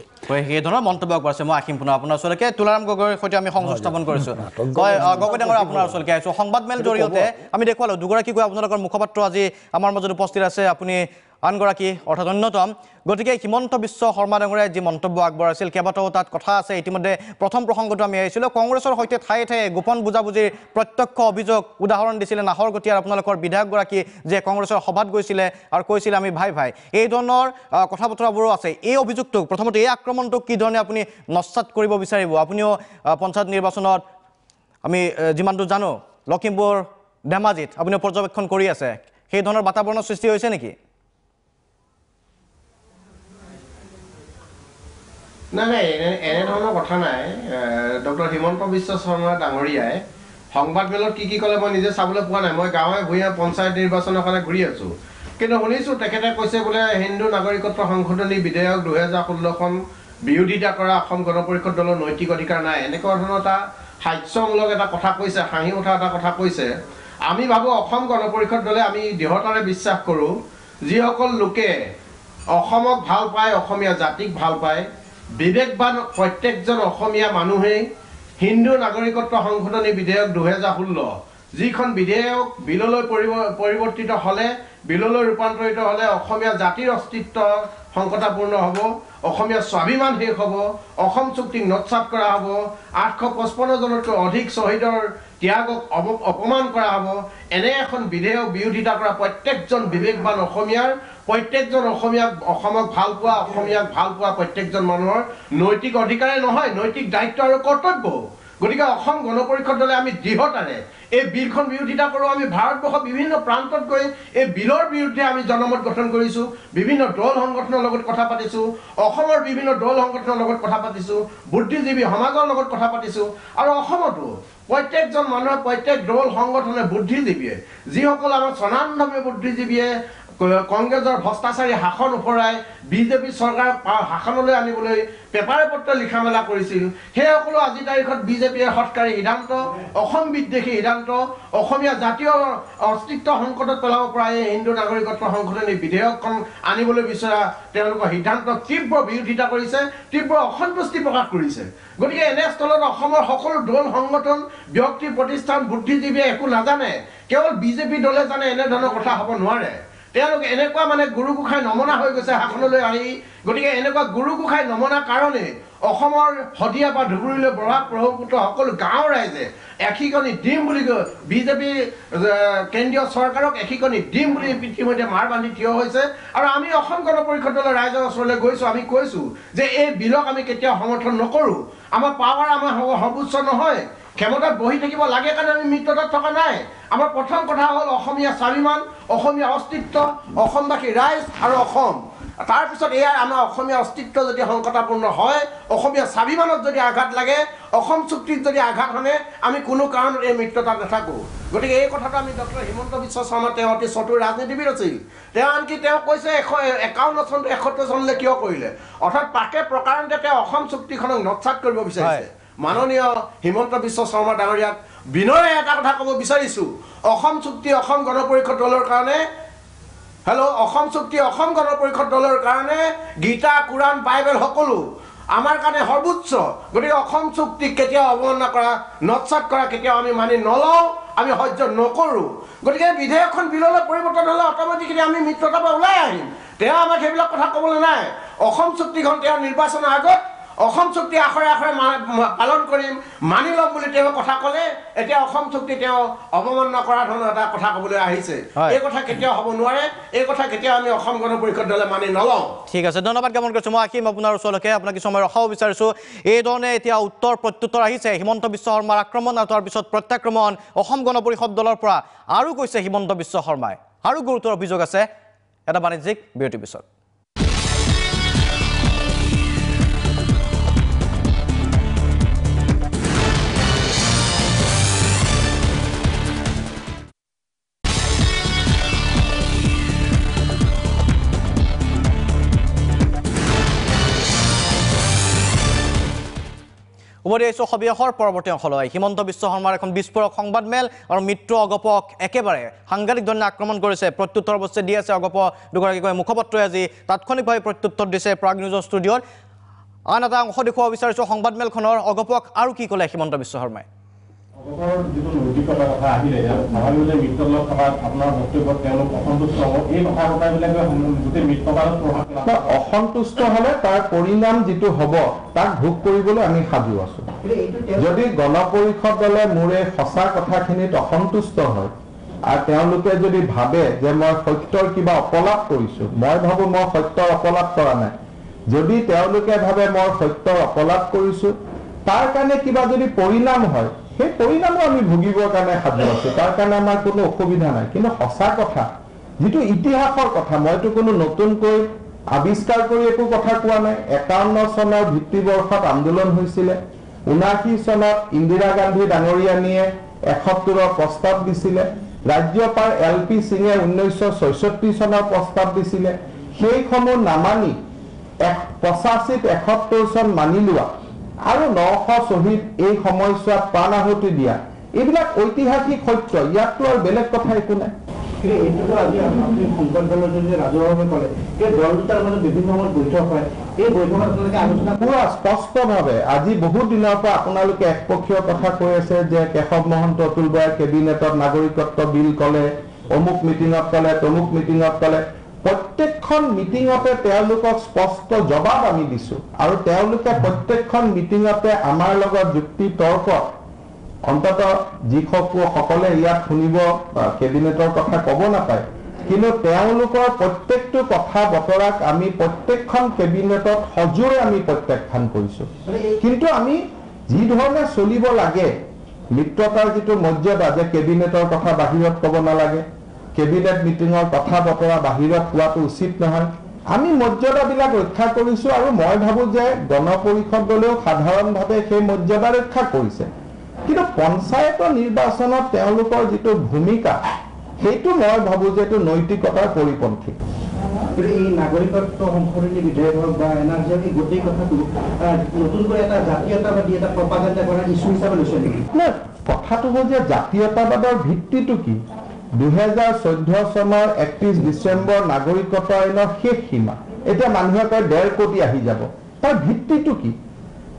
সেইধৰণৰ মন্তব্য কৰিছে মই আসীম পুনৰ আপোনাৰ ওচৰলৈকে তুলাৰাম গগৈৰ সৈতে আমি সংযোগ স্থাপন কৰিছোঁ গগৈ ডাঙৰ আপোনাৰ ওচৰলৈকে আহিছোঁ সংবাদমেল জৰিয়তে আমি দেখুৱালোঁ গৈ আপোনালোকৰ মুখপাত্ৰ আজি আমাৰ মাজত উপস্থিত আছে আপুনি আনগৰাকী অৰ্থাৎ অন্যতম গতিকে হিমন্ত বিশ্ব শৰ্মা ডাঙৰে যি মন্তব্য আগবঢ়াইছিল কেইবাটাও তাত কথা আছে ইতিমধ্যে প্ৰথম প্ৰসংগটো আমি আহিছিলোঁ কংগ্ৰেছৰ সৈতে ঠায়ে ঠায়ে গোপন বুজাবুজিৰ প্ৰত্যক্ষ অভিযোগ উদাহৰণ দিছিলে নাহৰগতীয়াৰ আপোনালোকৰ বিধায়কগৰাকী যে কংগ্ৰেছৰ সভাত গৈছিলে আৰু কৈছিলে আমি ভাই ভাই এই ধৰণৰ কথা বতৰাবোৰো আছে এই অভিযোগটোক প্ৰথমতে এই আক্ৰমণটোক কি ধৰণে আপুনি নস্বাত কৰিব বিচাৰিব আপুনিও পঞ্চায়ত নিৰ্বাচনত আমি যিমানটো জানো লখিমপুৰ ধেমাজিত আপুনি পৰ্যবেক্ষণ কৰি আছে সেই ধৰণৰ বাতাৱৰণৰ সৃষ্টি হৈছে নেকি নাই নাই এনে এনেধৰণৰ কথা নাই ডক্টৰ হিমন্ত বিশ্ব শৰ্মা ডাঙৰীয়াই সংবাদমেলত কি কি ক'লে মই নিজে চাবলৈ পোৱা নাই মই গাঁৱে ভূঞে পঞ্চায়ত নিৰ্বাচনৰ কাৰণে ঘূৰি আছোঁ কিন্তু শুনিছোঁ তেখেতে কৈছে বোলে হিন্দু নাগৰিকত্ব সংশোধনী বিধেয়ক দুহেজাৰ ষোল্লখন বিৰোধিতা কৰা অসম গণ পৰিষদ দলৰ নৈতিক অধিকাৰ নাই এনেকুৱা ধৰণৰ এটা হাস্যমূলক এটা কথা কৈছে হাঁহি উঠা এটা কথা কৈছে আমি ভাবোঁ অসম গণ পৰিষদ দলে আমি দৃঢ়তাৰে বিশ্বাস কৰোঁ যিসকল লোকে অসমক ভাল পায় অসমীয়া জাতিক ভাল পায় বিবেকবান প্ৰত্যেকজন অসমীয়া মানুহেই হিন্দু নাগৰিকত্ব সংশোধনী বিধেয়ক দুহেজাৰ ষোল্ল যিখন বিধেয়ক বিললৈ পৰিৱৰ্তিত হ'লে বিললৈ ৰূপান্তৰিত হ'লে অসমীয়া জাতিৰ অস্তিত্ব সংকটাপূৰ্ণ হ'ব অসমীয়া স্বাভিমান শেষ হ'ব অসম চুক্তিক নৎসাত কৰা হ'ব আঠশ পঁচপন্নজনতকৈ অধিক শ্বহীদৰ ত্যাগক অপ অপমান কৰা হ'ব এনে এখন বিধেয়ক বিৰোধিতা কৰা প্ৰত্যেকজন বিবেকবান অসমীয়াৰ প্ৰত্যেকজন অসমীয়া অসমক ভাল পোৱা অসমীয়াক ভাল পোৱা প্ৰত্যেকজন মানুহৰ নৈতিক অধিকাৰে নহয় নৈতিক দায়িত্ব আৰু কৰ্তব্য গতিকে অসম গণ পৰিষদ দলে আমি দৃঢ়তাৰে এই বিলখন বিৰোধিতা কৰোঁ আমি ভাৰতবৰ্ষৰ বিভিন্ন প্ৰান্তত গৈ এই বিলৰ বিৰুদ্ধে আমি জনমত গঠন কৰিছোঁ বিভিন্ন দল সংগঠনৰ লগত কথা পাতিছোঁ অসমৰ বিভিন্ন দল সংগঠনৰ লগত কথা পাতিছোঁ বুদ্ধিজীৱী সমাজৰ লগত কথা পাতিছোঁ আৰু অসমতো প্ৰত্যেকজন মানুহে প্ৰত্যেক দল সংগঠনে বুদ্ধিজীৱীয়ে যিসকল আমাৰ স্বনান্ধৱী বুদ্ধিজীৱীয়ে কংগ্ৰেছৰ ভ্ৰষ্টাচাৰী শাসন ওফৰাই বিজেপি চৰকাৰ শাসনলৈ আনিবলৈ পেপাৰে পত্ৰ লিখা মেলা কৰিছিল সেইসকলো আজিৰ তাৰিখত বিজেপিয়ে সৎকাৰী সিদ্ধান্ত অসম বিদ্বেষী সিদ্ধান্ত অসমীয়া জাতীয় অস্তিত্ব সংকটত পেলাব পৰা এই হিন্দু নাগৰিকত্ব সংশোধনী বিধেয়কখন আনিবলৈ বিচৰা তেওঁলোকৰ সিদ্ধান্ত তীব্ৰ বিৰোধিতা কৰিছে তীব্ৰ অসন্তুষ্টি প্ৰকাশ কৰিছে গতিকে এনেস্থলত অসমৰ সকলো দল সংগঠন ব্যক্তি প্ৰতিষ্ঠান বুদ্ধিজীৱীয়ে একো নাজানে কেৱল বিজেপি দলে জানে এনেধৰণৰ কথা হ'ব নোৱাৰে তেওঁলোকে এনেকুৱা মানে গুৰু গুৰুগোসাঁই নমনা হৈ গৈছে শাসনলৈ আহি গতিকে এনেকুৱা গুৰু গুৰুগোসাঁই নমনা কাৰণে অসমৰ শদিয়া বা ধুবুৰীলৈ বঢ়া ব্ৰহ্মপুত্ৰ সকলো গাঁৱৰ ৰাইজে এশিকণি দিম বুলি কৈ বিজেপিৰ কেন্দ্ৰীয় চৰকাৰক এশিকণি দিম বুলি ইতিমধ্যে মাৰ বান্ধি থিয় হৈছে আৰু আমি অসম গণ পৰিষদ দলৰ ৰাইজৰ ওচৰলৈ গৈছোঁ আমি কৈছোঁ যে এই বিলক আমি কেতিয়াও সমৰ্থন নকৰোঁ আমাৰ পাৱাৰ আমাৰ সৰ্বোচ্চ নহয় ক্ষমতাত বহি থাকিব লাগে কাৰণে আমি মিত্ৰতাত থকা নাই আমাৰ প্ৰথম কথা হ'ল অসমীয়া স্বাভিমান অসমীয়া অস্তিত্ব অসমবাসী ৰাইজ আৰু অসম তাৰপিছত এয়াই আমাৰ অসমীয়া অস্তিত্ব যদি সংকটাপূৰ্ণ হয় অসমীয়া স্বাভিমানত যদি আঘাত লাগে অসম চুক্তিত যদি আঘাত হানে আমি কোনো কাৰণত এই মিত্ৰতাত নাথাকোঁ গতিকে এই কথাটো আমি ডক্টৰ হিমন্ত বিশ্ব শৰ্মা তেওঁ অতি চতুৰ ৰাজনীতিবিদ আছিল তেওঁ আনকি তেওঁ কৈছে এশ একাৱন্ন চনটো এসত্তৰ চনলৈ কিয় কৰিলে অৰ্থাৎ পাকে প্ৰকাৰণতে তেওঁ অসম চুক্তিখনক নচ্ছাত কৰিব বিচাৰিছে মাননীয় হিমন্ত বিশ্ব শৰ্মা ডাঙৰীয়াক বিনয়ে এটা কথা ক'ব বিচাৰিছোঁ অসম চুক্তি অসম গণ পৰিষদ দলৰ কাৰণে হেল্ল' অসম চুক্তি অসম গণ পৰিষদ দলৰ কাৰণে গীতা কোৰাণ বাইবেল সকলো আমাৰ কাৰণে সৰ্বোচ্চ গতিকে অসম চুক্তিক কেতিয়াও অৱমাননা কৰা নৎসাত কৰা কেতিয়াও আমি মানি নলওঁ আমি সহ্য নকৰোঁ গতিকে বিধেয়কখন বিললৈ পৰিৱৰ্তন হ'লে অট'মেটিকেলি আমি মিত্ৰতাৰ পৰা ওলাই আহিম তেওঁ আমাক সেইবিলাক কথা ক'বলৈ নাই অসম চুক্তিখন তেওঁ নিৰ্বাচনৰ আগত অসম চুক্তি আখৰে আখৰে পালন কৰিম মানি ল'ম বুলি তেওঁ কথা ক'লে এতিয়া অসম চুক্তি তেওঁ অৱমাননা কৰা ধৰণৰ এটা কথা ক'বলৈ আহিছে এই কথা কেতিয়াও হ'ব নোৱাৰে এই কথা কেতিয়াও আমি অসম গণ পৰিষদ দলে মানি নলওঁ ঠিক আছে ধন্যবাদ জ্ঞাপন কৰিছোঁ মই আহিম আপোনাৰ ওচৰলৈকে আপোনাক কিছু সময় ৰখাব বিচাৰিছোঁ এইধৰণে এতিয়া উত্তৰ প্ৰত্যুত্তৰ আহিছে হিমন্ত বিশ্ব শৰ্মাৰ আক্ৰমণ আৰু পিছত প্ৰত্যাক্ৰমণ অসম গণ পৰিষদ দলৰ পৰা আৰু কৈছে হিমন্ত বিশ্ব শৰ্মাই আৰু গুৰুতৰ অভিযোগ আছে এটা বাণিজ্যিক বিৰতিৰ পিছত উমৰি আহিছোঁ সবিশেষৰ পৰৱৰ্তী অংশলৈ হিমন্ত বিশ্ব শৰ্মাৰ এখন বিস্ফোৰক সংবাদমেল আৰু মৃত্যু অগপক একেবাৰে সাংঘাতিক ধৰণে আক্ৰমণ কৰিছে প্ৰত্যুত্তৰ অৱশ্যে দি আছে অগপ দুগৰাকীকৈ মুখপাত্ৰই আজি তাৎক্ষণিকভাৱে প্ৰত্যুত্তৰ দিছে প্ৰাগ নিউজৰ ষ্টুডিঅ'ত আন এটা অংশ দেখুৱাব বিচাৰিছোঁ সংবাদমেলখনৰ অগপক আৰু কি ক'লে হিমন্ত বিশ্ব শৰ্মাই অসন্তুষ্ট হলে তাৰ পৰিণাম যিটো হব তাক ভোগ কৰিবলৈ আমি সাজু আছো যদি গণ পৰিষদ দলে মোৰ সঁচা কথাখিনিত অসন্তুষ্ট হয় আৰু তেওঁলোকে যদি ভাবে যে মই সত্যৰ কিবা অপলাপ কৰিছো মই ভাবো মই সত্যৰ অপলাপ কৰা নাই যদি তেওঁলোকে ভাবে মই সত্যৰ অপলাপ কৰিছো তাৰ কাৰণে কিবা যদি পৰিণাম হয় সেই পৰিণামো আমি ভুগিবৰ কাৰণে সাজু আছো তাৰ কাৰণে আমাৰ কোনো অসুবিধা নাই কিন্তু সঁচা কথা যিটো ইতিহাসৰ কথা মইতো কোনো নতুনকৈ আৱিষ্কাৰ কৰি একো কথা কোৱা নাই একাৱন্ন চনৰ ভিত্তি বৰ্ষত আন্দোলন হৈছিলে ঊনাশী চনত ইন্দিৰা গান্ধী ডাঙৰীয়ানীয়ে এসত্তৰৰ প্ৰস্তাৱ দিছিলে ৰাজ্যপাল এল পি সিঙে ঊনৈছশ ছয়ষষ্ঠি চনৰ প্ৰস্তাৱ দিছিলে সেইসমূহ নামানি পঁচাশীত এসত্তৰ চন মানি লোৱা আৰু নশ শ্বহীদ এই সময়ছোৱাত প্ৰাণাহুতি দিয়া এইবিলাক ঐতিহাসিক সত্য ইয়াতটো আৰু বেলেগ কথা একো নাই একপক্ষীয় কথা কৈ আছে যে কেশৱ মহন্ত অতুল কেবিনেটত নাগৰিকত্ব বিল কলে অমুক মিটিঙত কলে তমুক মিটিঙত কলে প্ৰত্যেকখন মিটিঙতে তেওঁলোকক স্পষ্ট জবাব আমি দিছো আৰু তেওঁলোকে প্ৰত্যেকখন মিটিঙতে আমাৰ লগত যুক্তি তৰ্ক অন্তত সকলে ইয়াত শুনিব কেবিনেটৰ কথা কব নাপায় কিন্তু তেওঁলোকৰ প্ৰত্যেকটো কথা বতৰাক আমি প্ৰত্যেকখন কেবিনেটত সজোৰে আমি প্ৰত্যাখ্যান কৰিছো কিন্তু আমি যি ধৰণে চলিব লাগে মিত্ৰতাৰ যিটো মৰ্যাদা যে কেবিনেটৰ কথা বাহিৰত কব নালাগে কেবিনেট মিটিঙৰ কথা বতৰা বাহিৰত কোৱাটো উচিত নহয় আমি মৰ্যাদাবিলাক ৰক্ষা কৰিছো আৰু মই ভাবো যে গণ পৰিষদ গলেও সাধাৰণভাৱে সেই মৰ্যাদা ৰক্ষা কৰিছে কিন্তু পঞ্চায়তৰ নিৰ্বাচনত তেওঁলোকৰ যিটো ভূমিকা সেইটো মই ভাবো যে এইটো নৈতিকতাৰ পৰিপন্থী কথাটো হল যে জাতীয়তাবাদৰ ভিত্তিটো কি দুহেজাৰ চৈধ্য চনৰ একত্ৰিশ ডিচেম্বৰ নাগৰিকত্ব আইনৰ শেষ সীমা এতিয়া মানুহে কয় ডেৰ কোটি আহি যাব তাৰ ভিত্তিটো কি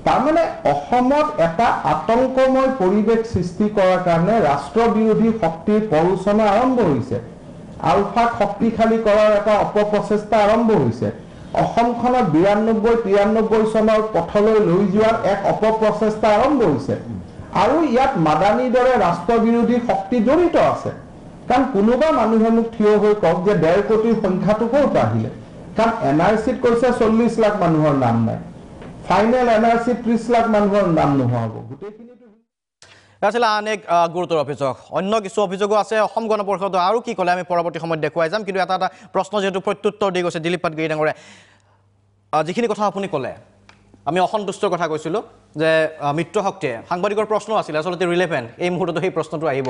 তাৰমানে অসমত এটা আতংকময় পৰিৱেশ সৃষ্টি কৰাৰ কাৰণে ৰাষ্ট্ৰ বিৰোধী শক্তিৰ প্ৰৰোচনা আৰম্ভ হৈছে আলফাক শক্তিশালী কৰাৰ এটা অপপ্ৰচেষ্টা আৰম্ভ হৈছে অসমখনক বিৰান্নব্বৈ তিৰান্নব্বৈ চনৰ পথলৈ লৈ যোৱাৰ এক অপপ্ৰচেষ্টা আৰম্ভ হৈছে আৰু ইয়াত মাদানীৰ দৰে ৰাষ্ট্ৰ বিৰোধী শক্তি জড়িত আছে কাৰণ কোনোবা মানুহে মোক থিয় হৈ কওক যে ডেৰ কোটিৰ সংখ্যাটো কত আহিলে কাৰণ এন আৰ চিত কৈছে চল্লিশ লাখ মানুহৰ নাম নাই ফাইনেল এন আৰ চিত ত্ৰিশ লাখ মানুহৰ নাম নোহোৱাব গোটেইখিনি আছিলে আন এক গুৰুতৰ অভিযোগ অন্য কিছু অভিযোগো আছে অসম গণ পৰিষদ আৰু কি ক'লে আমি পৰৱৰ্তী সময়ত দেখুৱাই যাম কিন্তু এটা এটা প্ৰশ্ন যিহেতু প্ৰত্যুত্তৰ দি গৈছে দিলীপ পাটগিৰি ডাঙৰে যিখিনি কথা আপুনি ক'লে আমি অসন্তুষ্টৰ কথা কৈছিলোঁ যে মিত্ৰশক্তিয়ে সাংবাদিকৰ প্ৰশ্ন আছিলে আচলতে ৰিলেভেণ্ট এই মুহূৰ্ততো সেই প্ৰশ্নটো আহিব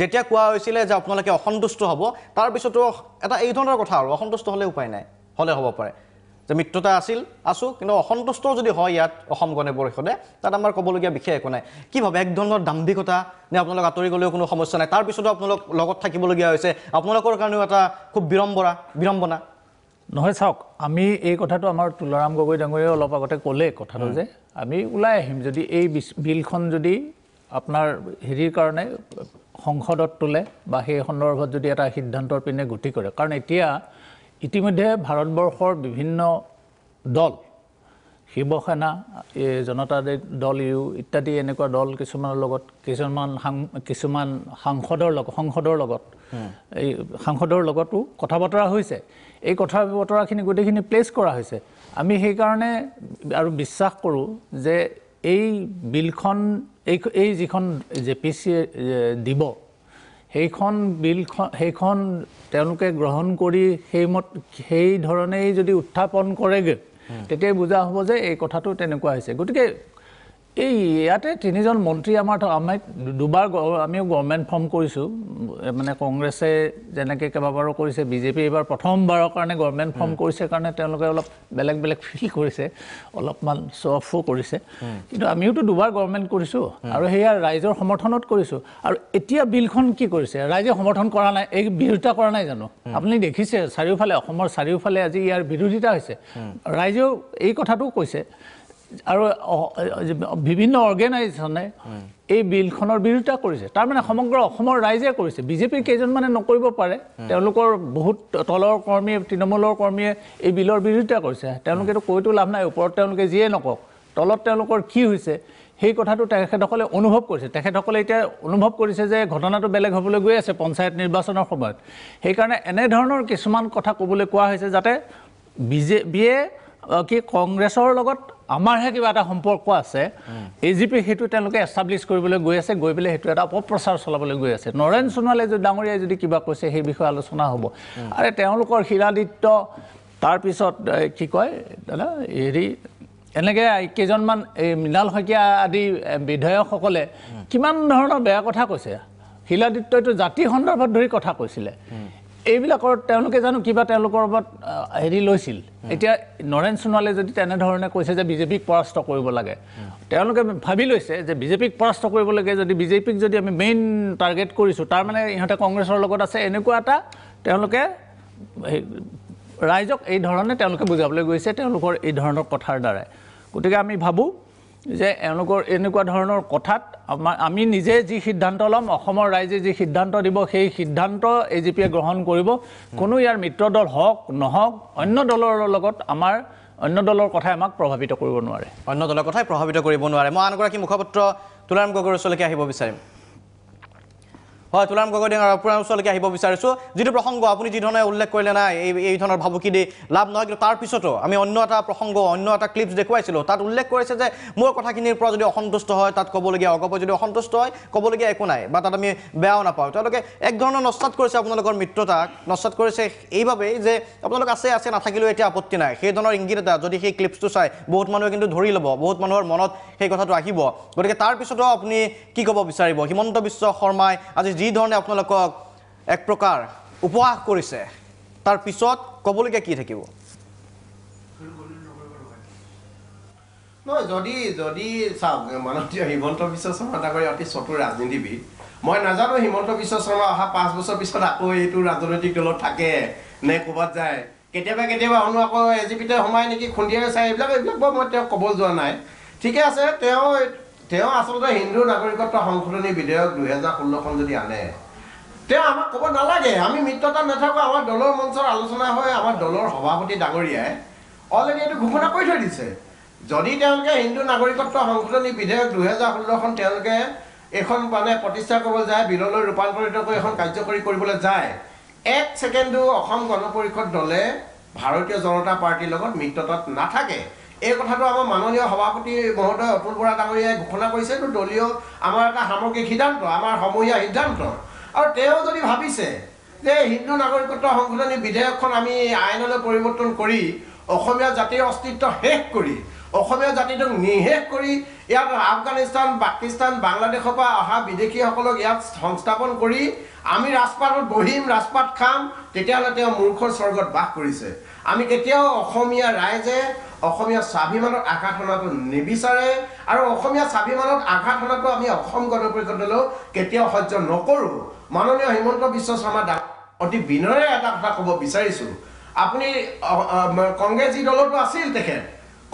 যেতিয়া কোৱা হৈছিলে যে আপোনালোকে অসন্তুষ্ট হ'ব তাৰপিছতো এটা এই ধৰণৰ কথা আৰু অসন্তুষ্ট হ'লে উপায় নাই হ'লে হ'ব পাৰে যে মিত্ৰতা আছিল আছোঁ কিন্তু অসন্তুষ্ট যদি হয় ইয়াত অসম গণ পৰিষদে তাত আমাৰ ক'বলগীয়া বিশেষ একো নাই কি ভাবে এক ধৰণৰ দাম্ভিকতা নে আপোনালোক আঁতৰি গ'লেও কোনো সমস্যা নাই তাৰপিছতো আপোনালোক লগত থাকিবলগীয়া হৈছে আপোনালোকৰ কাৰণেও এটা খুব বিড়ম্বৰা বিড়ম্বনা নহয় চাওক আমি এই কথাটো আমাৰ তুলাৰাম গগৈ ডাঙৰীয়াই অলপ আগতে ক'লে কথাটো যে আমি ওলাই আহিম যদি এই বিলখন যদি আপোনাৰ হেৰিৰ কাৰণে সংসদত তোলে বা সেই সন্দৰ্ভত যদি এটা সিদ্ধান্তৰ পিনে গতি কৰে কাৰণ এতিয়া ইতিমধ্যে ভাৰতবৰ্ষৰ বিভিন্ন দল শিৱসেনা এই জনতা দল ইউ ইত্যাদি এনেকুৱা দল কিছুমানৰ লগত কিছুমান সাং কিছুমান সাংসদৰ লগত সংসদৰ লগত এই সাংসদৰ লগতো কথা বতৰা হৈছে এই কথা বতৰাখিনি গোটেইখিনি প্লেচ কৰা হৈছে আমি সেইকাৰণে আৰু বিশ্বাস কৰোঁ যে এই বিলখন এই এই যিখন জে পি চি দিব সেইখন বিলখন সেইখন তেওঁলোকে গ্ৰহণ কৰি সেইমত সেইধৰণেই যদি উত্থাপন কৰেগৈ তেতিয়াই বুজা হ'ব যে এই কথাটো তেনেকুৱা হৈছে গতিকে এই ইয়াতে তিনিজন মন্ত্ৰী আমাৰ আমি দুবাৰ আমিও গভৰ্ণমেণ্ট ফৰ্ম কৰিছোঁ মানে কংগ্ৰেছে যেনেকৈ কেইবাবাৰো কৰিছে বিজেপিয়ে এইবাৰ প্ৰথমবাৰৰ কাৰণে গভৰ্ণমেণ্ট ফৰ্ম কৰিছে কাৰণে তেওঁলোকে অলপ বেলেগ বেলেগ ফিল কৰিছে অলপমান চফো কৰিছে কিন্তু আমিওতো দুবাৰ গভৰ্ণমেণ্ট কৰিছোঁ আৰু সেয়া ৰাইজৰ সমৰ্থনত কৰিছোঁ আৰু এতিয়া বিলখন কি কৰিছে ৰাইজে সমৰ্থন কৰা নাই এই বিৰোধিতা কৰা নাই জানো আপুনি দেখিছে চাৰিওফালে অসমৰ চাৰিওফালে আজি ইয়াৰ বিৰোধিতা হৈছে ৰাইজেও এই কথাটোও কৈছে আৰু বিভিন্ন অৰ্গেনাইজেশ্যনে এই বিলখনৰ বিৰোধিতা কৰিছে তাৰমানে সমগ্ৰ অসমৰ ৰাইজে কৰিছে বিজেপিৰ কেইজনমানে নকৰিব পাৰে তেওঁলোকৰ বহুত তলৰ কৰ্মীয়ে তৃণমূলৰ কৰ্মীয়ে এই বিলৰ বিৰোধিতা কৰিছে তেওঁলোকেতো কৈতো লাভ নাই ওপৰত তেওঁলোকে যিয়ে নকওক তলত তেওঁলোকৰ কি হৈছে সেই কথাটো তেখেতসকলে অনুভৱ কৰিছে তেখেতসকলে এতিয়া অনুভৱ কৰিছে যে ঘটনাটো বেলেগ হ'বলৈ গৈ আছে পঞ্চায়ত নিৰ্বাচনৰ সময়ত সেইকাৰণে এনেধৰণৰ কিছুমান কথা ক'বলৈ কোৱা হৈছে যাতে বিজেপিয়ে কি কংগ্ৰেছৰ লগত আমাৰহে কিবা এটা সম্পৰ্ক আছে এ জি পি সেইটো তেওঁলোকে এষ্টাব্লিছ কৰিবলৈ গৈ আছে গৈ পেলাই সেইটো এটা অপপ্ৰচাৰ চলাবলৈ গৈ আছে নৰেন সোণোৱালে যদি ডাঙৰীয়াই যদি কিবা কৈছে সেই বিষয়ে আলোচনা হ'ব আৰে তেওঁলোকৰ শিলাদিত্য তাৰপিছত কি কয় দাদা হেৰি এনেকৈ কেইজনমান এই মৃণাল শইকীয়া আদি বিধায়কসকলে কিমান ধৰণৰ বেয়া কথা কৈছে শিলাদিত্যইটো জাতি সন্দৰ্ভত ধৰি কথা কৈছিলে এইবিলাকৰ তেওঁলোকে জানো কিবা তেওঁলোকৰ ওপৰত হেৰি লৈছিল এতিয়া নৰেন সোণোৱালে যদি তেনেধৰণে কৈছে যে বিজেপিক পৰাস্ত কৰিব লাগে তেওঁলোকে ভাবি লৈছে যে বিজেপিক পৰাস্ত কৰিব লাগে যদি বিজেপিক যদি আমি মেইন টাৰ্গেট কৰিছোঁ তাৰমানে ইহঁতে কংগ্ৰেছৰ লগত আছে এনেকুৱা এটা তেওঁলোকে ৰাইজক এই ধৰণে তেওঁলোকে বুজাবলৈ গৈছে তেওঁলোকৰ এই ধৰণৰ কথাৰ দ্বাৰাই গতিকে আমি ভাবোঁ যে এওঁলোকৰ এনেকুৱা ধৰণৰ কথাত আমাৰ আমি নিজে যি সিদ্ধান্ত ল'ম অসমৰ ৰাইজে যি সিদ্ধান্ত দিব সেই সিদ্ধান্ত এ জি পিয়ে গ্ৰহণ কৰিব কোনো ইয়াৰ মিত্ৰ দল হওক নহওক অন্য দলৰ লগত আমাৰ অন্য দলৰ কথাই আমাক প্ৰভাৱিত কৰিব নোৱাৰে অন্য দলৰ কথাই প্ৰভাৱিত কৰিব নোৱাৰে মই আনগৰাকী মুখপাত্ৰ তুলাৰাম গগৈৰ ওচৰলৈকে আহিব বিচাৰিম হয় তুলাৰাম গগৈডেঙৰ আপোনাৰ ওচৰলৈকে আহিব বিচাৰিছোঁ যিটো প্ৰসংগ আপুনি যিধৰণে উল্লেখ কৰিলে নাই এই এই ধৰণৰ ভাবুকি দি লাভ নহয় কিন্তু তাৰপিছতো আমি অন্য এটা প্ৰসংগ অন্য এটা ক্লিপছ দেখুৱাইছিলোঁ তাত উল্লেখ কৰিছে যে মোৰ কথাখিনিৰ পৰা যদি অসন্তুষ্ট হয় তাত ক'বলগীয়া অগপ যদি অসন্তুষ্ট হয় ক'বলগীয়া একো নাই বা তাত আমি বেয়াও নাপাওঁ তেওঁলোকে এক ধৰণৰ নস্তাত কৰিছে আপোনালোকৰ মিত্ৰতাক নস্তাত কৰিছে এইবাবেই যে আপোনালোক আছে আছে নাথাকিলেও এতিয়া আপত্তি নাই সেই ধৰণৰ ইংগিত এটা যদি সেই ক্লিপছটো চাই বহুত মানুহে কিন্তু ধৰি ল'ব বহুত মানুহৰ মনত সেই কথাটো আহিব গতিকে তাৰপিছতো আপুনি কি ক'ব বিচাৰিব হিমন্ত বিশ্ব শৰ্মাই আজি যিধৰণে আপোনালোকক এক প্ৰকাৰ উপহাস কৰিছে তাৰ পিছত ক'বলগীয়া কি থাকিব নহয় যদি যদি চাওক মাননীয় হিমন্ত বিশ্ব শৰ্মা এগৰাকী অতি চতুৰ ৰাজনীতিবিদ মই নাজানো হিমন্ত বিশ্ব শৰ্মা অহা পাঁচ বছৰ পিছত আকৌ এইটো ৰাজনৈতিক দলত থাকে নে ক'ৰবাত যায় কেতিয়াবা কেতিয়াবা শুনো আকৌ এ জি পিতে সোমাই নেকি খুন্দিয়াই চাই এইবিলাক এইবিলাক বাৰু মই তেওঁক ক'ব যোৱা নাই ঠিকে আছে তেওঁ তেওঁ আচলতে হিন্দু নাগৰিকত্ব সংশোধনী বিধেয়ক দুহেজাৰ ষোল্লখন যদি আনে তেওঁ আমাক ক'ব নালাগে আমি মিত্ৰতা নাথাকোঁ আমাৰ দলৰ মঞ্চত আলোচনা হয় আমাৰ দলৰ সভাপতি ডাঙৰীয়াই অলৰেডি এইটো ঘোষণা কৰি থৈ দিছে যদি তেওঁলোকে হিন্দু নাগৰিকত্ব সংশোধনী বিধেয়ক দুহেজাৰ ষোল্লখন তেওঁলোকে এইখন মানে প্ৰতিষ্ঠা কৰিবলৈ যায় বিললৈ ৰূপান্তৰিত কৰি এখন কাৰ্যকৰী কৰিবলৈ যায় এক ছেকেণ্ডো অসম গণ পৰিষদ দলে ভাৰতীয় জনতা পাৰ্টীৰ লগত মিত্ৰতাত নাথাকে এই কথাটো আমাৰ মাননীয় সভাপতি মহোদয় অতুল বৰা ডাঙৰীয়াই ঘোষণা কৰিছে এইটো দলীয় আমাৰ এটা সামগ্ৰিক সিদ্ধান্ত আমাৰ সমূহীয়া সিদ্ধান্ত আৰু তেওঁ যদি ভাবিছে যে হিন্দু নাগৰিকত্ব সংশোধনী বিধেয়কখন আমি আইনলৈ পৰিৱৰ্তন কৰি অসমীয়া জাতিৰ অস্তিত্ব শেষ কৰি অসমীয়া জাতিটোক নিশেষ কৰি ইয়াত আফগানিস্তান পাকিস্তান বাংলাদেশৰ পৰা অহা বিদেশীসকলক ইয়াত সংস্থাপন কৰি আমি ৰাজপাটত বহিম ৰাজপাত খাম তেতিয়াহ'লে তেওঁ মূৰ্খৰ স্বৰ্গত বাস কৰিছে আমি কেতিয়াও অসমীয়া ৰাইজে অসমীয়া স্বাভিমানত আঘাত শুনাটো নিবিচাৰে আৰু অসমীয়া স্বাভিমানত আঘাত শুনাটো আমি অসম গণ পৰিষদলৈও কেতিয়াও সহ্য নকৰোঁ মাননীয় হিমন্ত বিশ্ব শৰ্মা ডাঙৰ অতি বিনয়ে এটা কথা ক'ব বিচাৰিছোঁ আপুনি কংগ্ৰেছী দলতো আছিল তেখেত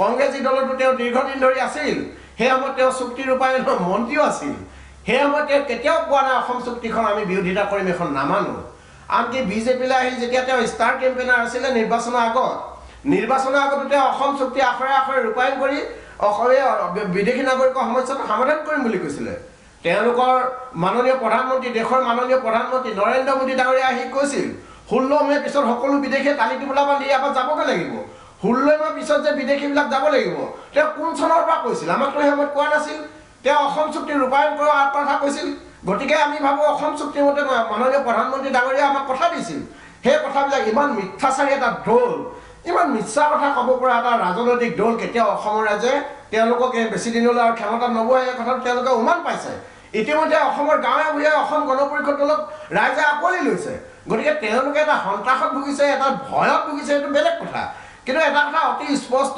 কংগ্ৰেছী দলতো তেওঁ দীৰ্ঘদিন ধৰি আছিল সেই সময়ত তেওঁ চুক্তি ৰূপায়ণৰ মন্ত্ৰীও আছিল সেই সময়ত তেওঁ কেতিয়াও পোৱা নাই অসম চুক্তিখন আমি বিৰোধিতা কৰিম এখন নামানো আনকি বিজেপিলৈ আহি যেতিয়া তেওঁ ষ্টাৰ কেম্পেইনাৰ আছিলে নিৰ্বাচনৰ আগত নিৰ্বাচনৰ আগততে অসম চুক্তি আখৰে আখৰে ৰূপায়ণ কৰি অসমীয়া বিদেশী নাগৰিকৰ সমস্যাটো সমাধান কৰিম বুলি কৈছিলে তেওঁলোকৰ মাননীয় প্ৰধানমন্ত্ৰী দেশৰ মাননীয় প্ৰধানমন্ত্ৰী নৰেন্দ্ৰ মোদী ডাঙৰীয়া আহি কৈছিল ষোল্ল মে'ৰ পিছত সকলো বিদেশীয়ে তালি টোপোলা বান্ধি ইয়াৰ পৰা যাবগৈ লাগিব ষোল্ল মে'ৰ পিছত যে বিদেশীবিলাক যাব লাগিব তেওঁ কোন চনৰ পৰা কৈছিল আমাকতো সেই সময়ত কোৱা নাছিল তেওঁ অসম চুক্তি ৰূপায়ণ কৰাৰ কথা কৈছিল গতিকে আমি ভাবোঁ অসম চুক্তিৰ মতে মাননীয় প্ৰধানমন্ত্ৰী ডাঙৰীয়া আমাক কথা দিছিল সেই কথাবিলাক ইমান মিথ্যাচাৰী এটা ঢোল ইমান মিছা কথা ক'ব পৰা এটা ৰাজনৈতিক দল কেতিয়াও অসমৰ ৰাইজে তেওঁলোকক এই দিনলৈ আৰু ক্ষমতা নবহে এই কথাটো তেওঁলোকে উমান পাইছে ইতিমধ্যে অসমৰ গাঁৱে ভূঞে অসম গণ পৰিষদ দলক ৰাইজে আঁকোৱালি লৈছে গতিকে তেওঁলোকে এটা সন্ত্ৰাসত ভুগিছে এটা ভয়ত ভুগিছে এইটো বেলেগ কথা কিন্তু এটা কথা অতি স্পষ্ট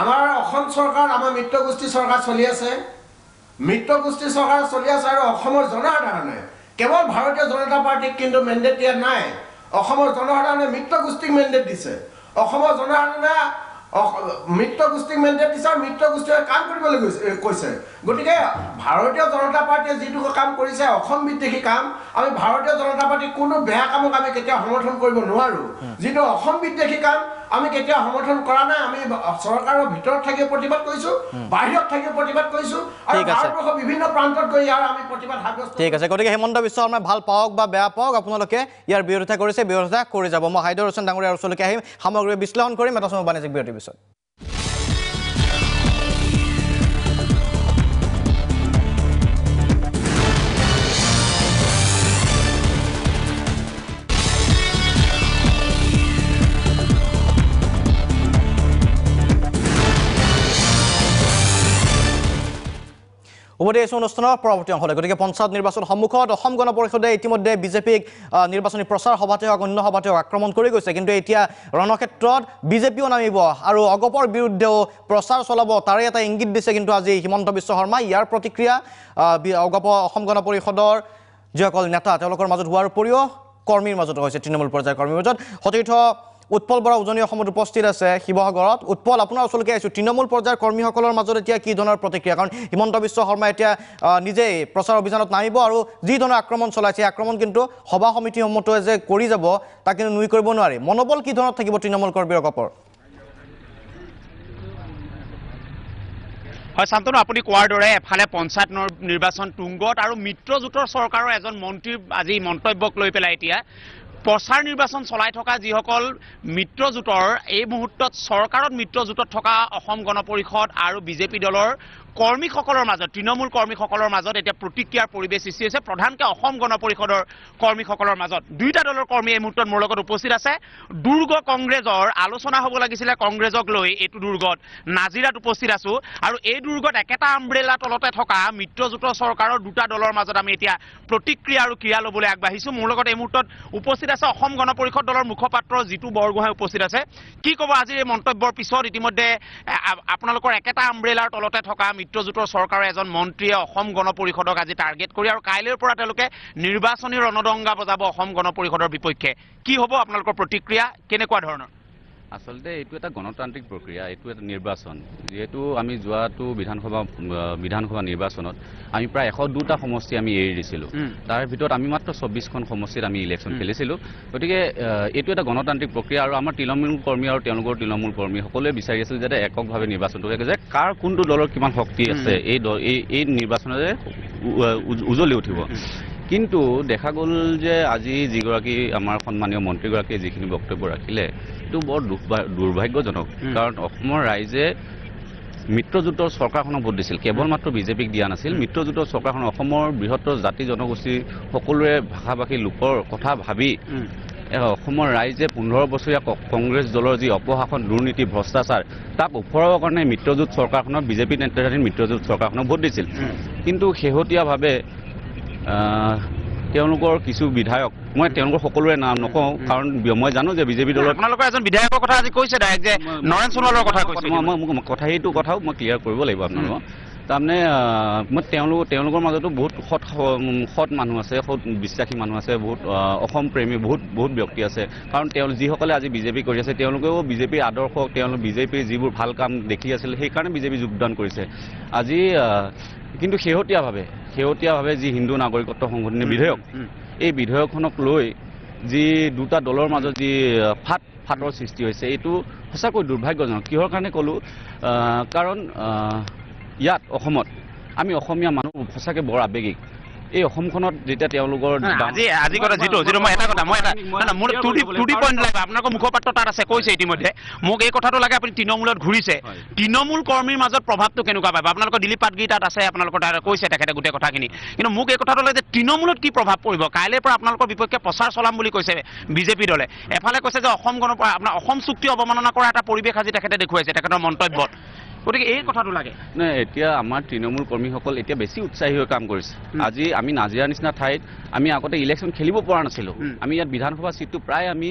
আমাৰ অসম চৰকাৰ আমাৰ মিত্ৰগোষ্ঠী চৰকাৰ চলি আছে মিত্ৰগোষ্ঠী চৰকাৰ চলি আছে আৰু অসমৰ জনসাধাৰণে কেৱল ভাৰতীয় জনতা পাৰ্টীক কিন্তু মেণ্ডেট দিয়া নাই অসমৰ জনসাধাৰণে মিত্ৰগোষ্ঠীক মেণ্ডেট দিছে অসমৰ জনসাধাৰণে মিত্ৰ গোষ্ঠীক মেণ্ডেট দিছে আৰু মিত্ৰগোষ্ঠীয়ে কাম কৰিবলৈ গৈছে কৈছে গতিকে ভাৰতীয় জনতা পাৰ্টীয়ে যিটো কাম কৰিছে অসম বিদ্বেষী কাম আমি ভাৰতীয় জনতা পাৰ্টীৰ কোনো বেয়া কামক আমি কেতিয়াও সমৰ্থন কৰিব নোৱাৰোঁ যিটো অসম বিদ্বেষী কাম আমি কেতিয়া সমৰ্থন কৰা নাই আমি চৰকাৰৰ ভিতৰত থাকি প্ৰতিবাদ কৰিছো বাহিৰত থাকি প্ৰতিবাদ কৰিছো আৰু ভাৰতবৰ্ষ বিভিন্ন প্ৰান্তত গৈ ইয়াৰ আমি প্ৰতিবাদ সাব্যস্ত ঠিক আছে গতিকে হিমন্ত বিশ্ব শৰ্মাই ভাল পাওক বা বেয়া পাওক আপোনালোকে ইয়াৰ বিৰোধিতা কৰিছে বিৰোধিতা কৰি যাব মই হাইদৰ হোচেন ডাঙৰীয়াৰ ওচৰলৈকে আহিম সামগ্ৰী বিশ্লেষণ কৰিম এটা সময় বাণিজ্যিক বিৰতিৰ পিছত উভতি আহিছোঁ অনুষ্ঠানৰ পৰৱৰ্তী অংশলৈ গতিকে পঞ্চায়ত নিৰ্বাচন সন্মুখত অসম গণ পৰিষদে ইতিমধ্যে বিজেপিক নিৰ্বাচনী প্ৰচাৰ সভাতে হওক অন্য সভাতে হওক আক্ৰমণ কৰি গৈছে কিন্তু এতিয়া ৰণক্ষেত্ৰত বিজেপিও নামিব আৰু অগপৰ বিৰুদ্ধেও প্ৰচাৰ চলাব তাৰে এটা ইংগিত দিছে কিন্তু আজি হিমন্ত বিশ্ব শৰ্মা ইয়াৰ প্ৰতিক্ৰিয়া অগপ অসম গণ পৰিষদৰ যিসকল নেতা তেওঁলোকৰ মাজত হোৱাৰ উপৰিও কৰ্মীৰ মাজতো হৈছে তৃণমূল পৰ্যায়ৰ কৰ্মীৰ মাজত সতীৰ্থ উৎপল বৰা উজনি অসমত উপস্থিত আছে শিৱসাগৰত উৎপল আপোনাৰ ওচৰলৈকে আহিছোঁ তৃণমূল পৰ্যায়ৰ কৰ্মীসকলৰ মাজত এতিয়া কি ধৰণৰ প্ৰতিক্ৰিয়া কাৰণ হিমন্ত বিশ্ব শৰ্মাই এতিয়া নিজেই প্ৰচাৰ অভিযানত নামিব আৰু যি ধৰণৰ আক্ৰমণ চলাইছে সেই আক্ৰমণ কিন্তু সভা সমিতিসমূহটোৱে যে কৰি যাব তাক কিন্তু নুই কৰিব নোৱাৰি মনোবল কি ধৰণত থাকিব তৃণমূল কৰ্মীৰ কপৰ হয় শান্তনু আপুনি কোৱাৰ দৰে এফালে পঞ্চায়ত নিৰ্বাচন তুংগত আৰু মিত্ৰজোঁটৰ চৰকাৰৰ এজন মন্ত্ৰীৰ আজি মন্তব্যক লৈ পেলাই এতিয়া প্ৰচাৰ নিৰ্বাচন চলাই থকা যিসকল মিত্ৰজোঁটৰ এই মুহূৰ্তত চৰকাৰত মিত্ৰজোঁটত থকা অসম গণ পৰিষদ আৰু বিজেপি দলৰ কৰ্মীসকলৰ মাজত তৃণমূল কৰ্মীসকলৰ মাজত এতিয়া প্ৰতিক্ৰিয়াৰ পৰিৱেশ সৃষ্টি হৈছে প্ৰধানকৈ অসম গণ পৰিষদৰ কৰ্মীসকলৰ মাজত দুইটা দলৰ কৰ্মী এই মুহূৰ্তত মোৰ লগত উপস্থিত আছে দুৰ্গ কংগ্ৰেছৰ আলোচনা হ'ব লাগিছিলে কংগ্ৰেছক লৈ এইটো দুৰ্গত নাজিৰাত উপস্থিত আছোঁ আৰু এই দুৰ্গত একেটা আমব্ৰেলা তলতে থকা মিত্ৰজোঁটৰ চৰকাৰৰ দুটা দলৰ মাজত আমি এতিয়া প্ৰতিক্ৰিয়া আৰু ক্ৰিয়া ল'বলৈ আগবাঢ়িছোঁ মোৰ লগত এই মুহূৰ্তত উপস্থিত আছে অসম গণ পৰিষদ দলৰ মুখপাত্ৰ জিতু বৰগোহাঁই উপস্থিত আছে কি ক'ব আজিৰ এই মন্তব্যৰ পিছত ইতিমধ্যে আপোনালোকৰ একেটা আমব্ৰেলাৰ তলতে থকা মিত্ৰজোঁটৰ চৰকাৰৰ এজন মন্ত্ৰীয়ে অসম গণ পৰিষদক আজি টাৰ্গেট কৰি আৰু কাইলৈৰ পৰা তেওঁলোকে নিৰ্বাচনী ৰণদংগা বজাব অসম গণ পৰিষদৰ বিপক্ষে কি হ'ব আপোনালোকৰ প্ৰতিক্ৰিয়া কেনেকুৱা ধৰণৰ আচলতে এইটো এটা গণতান্ত্ৰিক প্ৰক্ৰিয়া এইটো এটা নিৰ্বাচন যিহেতু আমি যোৱাটো বিধানসভা বিধানসভা নিৰ্বাচনত আমি প্ৰায় এশ দুটা সমষ্টি আমি এৰি দিছিলোঁ তাৰ ভিতৰত আমি মাত্ৰ চৌব্বিছখন সমষ্টিত আমি ইলেকশ্যন খেলিছিলোঁ গতিকে এইটো এটা গণতান্ত্ৰিক প্ৰক্ৰিয়া আৰু আমাৰ তৃণমূল কৰ্মী আৰু তেওঁলোকৰ তৃণমূল কৰ্মী সকলোৱে বিচাৰি আছিল যাতে এককভাৱে নিৰ্বাচনটো যে কাৰ কোনটো দলৰ কিমান শক্তি আছে এই এই নিৰ্বাচনেৰে উজলি উঠিব কিন্তু দেখা গ'ল যে আজি যিগৰাকী আমাৰ সন্মানীয় মন্ত্ৰীগৰাকীয়ে যিখিনি বক্তব্য ৰাখিলে এইটো বৰ দুৰ্ভাগ্যজনক কাৰণ অসমৰ ৰাইজে মিত্ৰজোঁটৰ চৰকাৰখনক ভোট দিছিল কেৱল মাত্ৰ বিজেপিক দিয়া নাছিল মিত্ৰজোঁটৰ চৰকাৰখন অসমৰ বৃহত্তৰ জাতি জনগোষ্ঠীৰ সকলোৰে ভাষা ভাষী লোকৰ কথা ভাবি অসমৰ ৰাইজে পোন্ধৰ বছৰীয়া কংগ্ৰেছ দলৰ যি অপশাসন দুৰ্নীতি ভ্ৰষ্টাচাৰ তাক ওফৰাবৰ কাৰণে মিত্ৰজোঁট চৰকাৰখনক বিজেপি নেতৃত্বাধীন মিত্ৰজোঁট চৰকাৰখনক ভোট দিছিল কিন্তু শেহতীয়াভাৱে তেওঁলোকৰ কিছু বিধায়ক মই তেওঁলোকৰ সকলোৰে নাম নকওঁ কাৰণ মই জানো যে বিজেপি দলৰ আপোনালোকৰ এজন বিধায়কৰ কথা আজি কৈছে ডাইৰেক্ট যে নৰেন সোণোৱালৰ কথা কৈছে মই মোক কথা সেইটো কথাও মই ক্লিয়াৰ কৰিব লাগিব আপোনালোকক তাৰমানে মই তেওঁলোক তেওঁলোকৰ মাজতো বহুত সৎ সৎ মানুহ আছে সৎ বিশ্বাসী মানুহ আছে বহুত অসম প্ৰেমী বহুত বহুত ব্যক্তি আছে কাৰণ তেওঁ যিসকলে আজি বিজেপি কৰি আছে তেওঁলোকেও বিজেপিৰ আদৰ্শ তেওঁলোক বিজেপিৰ যিবোৰ ভাল কাম দেখি আছিলে সেইকাৰণে বিজেপি যোগদান কৰিছে আজি কিন্তু শেহতীয়াভাৱে শেহতীয়াভাৱে যি হিন্দু নাগৰিকত্ব সংশোধনী বিধেয়ক এই বিধেয়কখনক লৈ যি দুটা দলৰ মাজত যি ফাট ফাটৰ সৃষ্টি হৈছে এইটো সঁচাকৈ দুৰ্ভাগ্যজনক কিহৰ কাৰণে ক'লোঁ কাৰণ ইয়াত অসমত আমি অসমীয়া মানুহ সঁচাকে বৰ আৱেগিক এই অসমখনত যেতিয়া তেওঁলোকৰ কথা কথা যিটো যিটো মই মই এটা এটা মোৰ পইণ্ট আপোনালোকৰ মুখপাত্ৰ তাত আছে কৈছে ইতিমধ্যে মোক এই কথাটো লাগে আপুনি তৃণমূলত ঘূৰিছে তৃণমূল কৰ্মীৰ মাজত প্ৰভাৱটো কেনেকুৱা পাব আপোনালোকৰ দিলীপ পাটগিৰি তাত আছে আপোনালোকৰ তাত কৈছে তেখেতে গোটেই কথাখিনি কিন্তু মোক এই কথাটো লাগে যে তৃণমূলত কি প্ৰভাৱ পৰিব কাইলৈ পৰা আপোনালোকৰ বিপক্ষে প্ৰচাৰ চলাম বুলি কৈছে বিজেপি দলে এফালে কৈছে যে অসম গণ আপোনাৰ অসম চুক্তি অৱমাননা কৰা এটা পৰিৱেশ আজি তেখেতে দেখুৱাইছে তেখেতৰ মন্তব্যত গতিকে এই কথাটো লাগে নাই এতিয়া আমাৰ তৃণমূল কৰ্মীসকল এতিয়া বেছি উৎসাহী হৈ কাম কৰিছে আজি আমি নাজিৰা নিচিনা ঠাইত আমি আগতে ইলেকশ্যন খেলিব পৰা নাছিলোঁ আমি ইয়াত বিধানসভা ছিটটো প্ৰায় আমি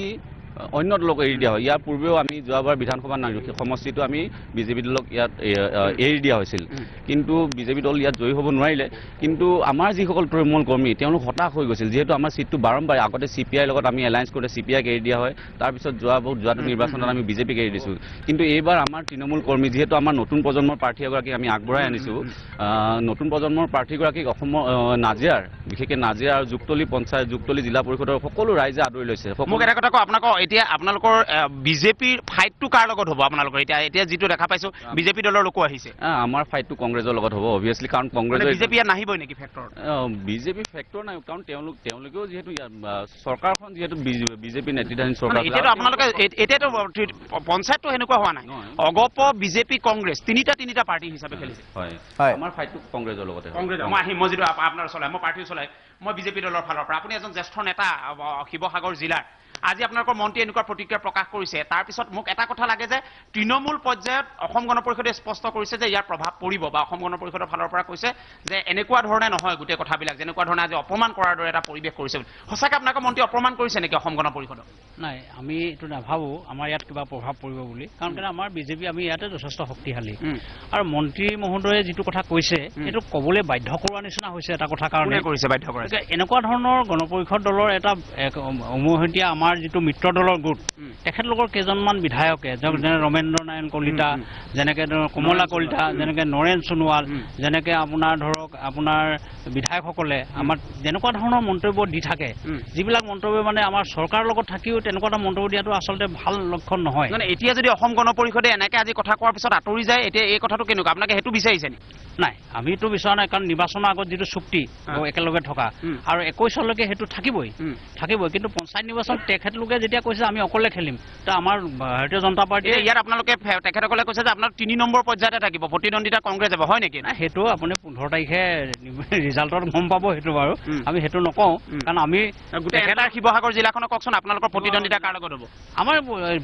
অন্য দলক এৰি দিয়া হয় ইয়াৰ পূৰ্বেও আমি যোৱাবাৰ বিধানসভাত নাই সেই সমষ্টিটো আমি বিজেপি দলক ইয়াত এৰি দিয়া হৈছিল কিন্তু বিজেপি দল ইয়াত জয়ী হ'ব নোৱাৰিলে কিন্তু আমাৰ যিসকল তৃণমূল কৰ্মী তেওঁলোক হতাশ হৈ গৈছিল যিহেতু আমাৰ ছিটটো বাৰম্বাৰে আগতে চি পি আইৰ লগত আমি এলায়েন্স কৰোঁতে চি পি আইক এৰি দিয়া হয় তাৰপিছত যোৱা যোৱাটো নিৰ্বাচনত আমি বিজেপিক এৰি দিছোঁ কিন্তু এইবাৰ আমাৰ তৃণমূল কৰ্মী যিহেতু আমাৰ নতুন প্ৰজন্মৰ প্ৰাৰ্থী এগৰাকীক আমি আগবঢ়াই আনিছোঁ নতুন প্ৰজন্মৰ প্ৰাৰ্থীগৰাকীক অসমৰ নাজিৰাৰ বিশেষকৈ নাজিৰাৰ যুক্তলি পঞ্চায়ত যুক্তলি জিলা পৰিষদৰ সকলো ৰাইজে আদৰি লৈছে মোক এটা কথা কওক আপোনাক এতিয়া আপোনালোকৰ বিজেপিৰ ফাইটটো কাৰ লগত হ'ব আপোনালোকৰ এতিয়া এতিয়া যিটো দেখা পাইছো বিজেপি দলৰ লোকো আহিছে আমাৰ ফাইটটো কংগ্ৰেছৰ লগত হ'ব অভিয়াছলি কাৰণ কংগ্ৰেছ বিজেপি ইয়াত নাহিবই নেকি ফেক্টৰ বিজেপি ফেক্টৰ নাই কাৰণ তেওঁলোক তেওঁলোকেও যিহেতু চৰকাৰখন যিহেতু বিজেপি নেতৃত্বাধীন চৰকাৰ এতিয়াতো আপোনালোকে এতিয়াতো পঞ্চায়তটো সেনেকুৱা হোৱা নাই অগপ বিজেপি কংগ্ৰেছ তিনিটা তিনিটা পাৰ্টি হিচাপে খেলিছে হয় আমাৰ ফাইটটো কংগ্ৰেছৰ লগতে কংগ্ৰেছ মই আহিম মই যিটো আপোনাৰ চলাই মই পাৰ্টিও চলাই মই বিজেপি দলৰ ফালৰ পৰা আপুনি এজন জ্যেষ্ঠ নেতা শিৱসাগৰ জিলাৰ আজি আপোনালোকৰ মন্ত্ৰী এনেকুৱা প্ৰতিক্ৰিয়া প্ৰকাশ কৰিছে তাৰপিছত মোক এটা কথা লাগে যে তৃণমূল পৰ্যায়ত অসম গণ পৰিষদে স্পষ্ট কৰিছে যে ইয়াৰ প্ৰভাৱ পৰিব বা অসম গণ পৰিষদৰ ফালৰ পৰা কৈছে যে এনেকুৱা ধৰণে নহয় গোটেই কথাবিলাক যেনেকুৱা ধৰণে আজি অপমান কৰাৰ দৰে এটা পৰিৱেশ কৰিছে বুলি সঁচাকৈ আপোনালোকৰ মন্ত্ৰী অপমান কৰিছে নেকি অসম গণ পৰিষদক নাই আমি এইটো নাভাবোঁ আমাৰ ইয়াত কিবা প্ৰভাৱ পৰিব বুলি কাৰণ কেলে আমাৰ বিজেপি আমি ইয়াতে যথেষ্ট শক্তিশালী আৰু মন্ত্ৰী মহোদয়ে যিটো কথা কৈছে সেইটো ক'বলৈ বাধ্য কৰোৱাৰ নিচিনা হৈছে এটা কথা কাৰণে কৰিছে বাধ্য কৰা এনেকুৱা ধৰণৰ গণ পৰিষদ দলৰ এটা উমৈহতীয়া আমাৰ যিটো মিত্ৰ দলৰ গোট তেখেতলোকৰ কেইজনমান বিধায়কে ধৰক যেনে ৰমেন্দ্ৰ নাৰায়ণ কলিতা যেনেকৈ ধৰক কমলা কলিতা যেনেকৈ নৰেন সোণোৱাল যেনেকৈ আপোনাৰ ধৰক আপোনাৰ বিধায়কসকলে আমাৰ যেনেকুৱা ধৰণৰ মন্তব্য দি থাকে যিবিলাক মন্তব্য মানে আমাৰ চৰকাৰৰ লগত থাকিও তেনেকুৱা এটা মন্তব্য দিয়াটো আচলতে ভাল লক্ষণ নহয় মানে এতিয়া যদি অসম গণ পৰিষদে এনেকৈ আজি কথা কোৱাৰ পিছত আঁতৰি যায় এতিয়া এই কথাটো কেনেকুৱা আপোনালোকে সেইটো বিচাৰিছে নেকি নাই আমিতো বিচৰা নাই কাৰণ নিৰ্বাচনৰ আগত যিটো চুক্তি একেলগে থকা আৰু একৈছলৈকে সেইটো থাকিবই থাকিবই কিন্তু পঞ্চায়ত নিৰ্বাচন তেখেতলোকে যেতিয়া কৈছে আমি অকলে খেলিম তো আমাৰ ভাৰতীয় জনতা পাৰ্টীয়ে ইয়াত আপোনালোকে তেখেতসকলে কৈছে যে আপোনাৰ তিনি নম্বৰ পৰ্যায়তে থাকিব প্ৰতিদ্বন্দ্বিতা কংগ্ৰেছ যাব হয় নেকি নাই সেইটো আপুনি পোন্ধৰ তাৰিখে ৰিজাল্টত গম পাব সেইটো বাৰু আমি সেইটো নকওঁ কাৰণ আমি গোটেই শিৱসাগৰ জিলাখনত কওকচোন আপোনালোকৰ প্ৰতিদ্বন্দ্বিতা কাৰ লগত হ'ব আমাৰ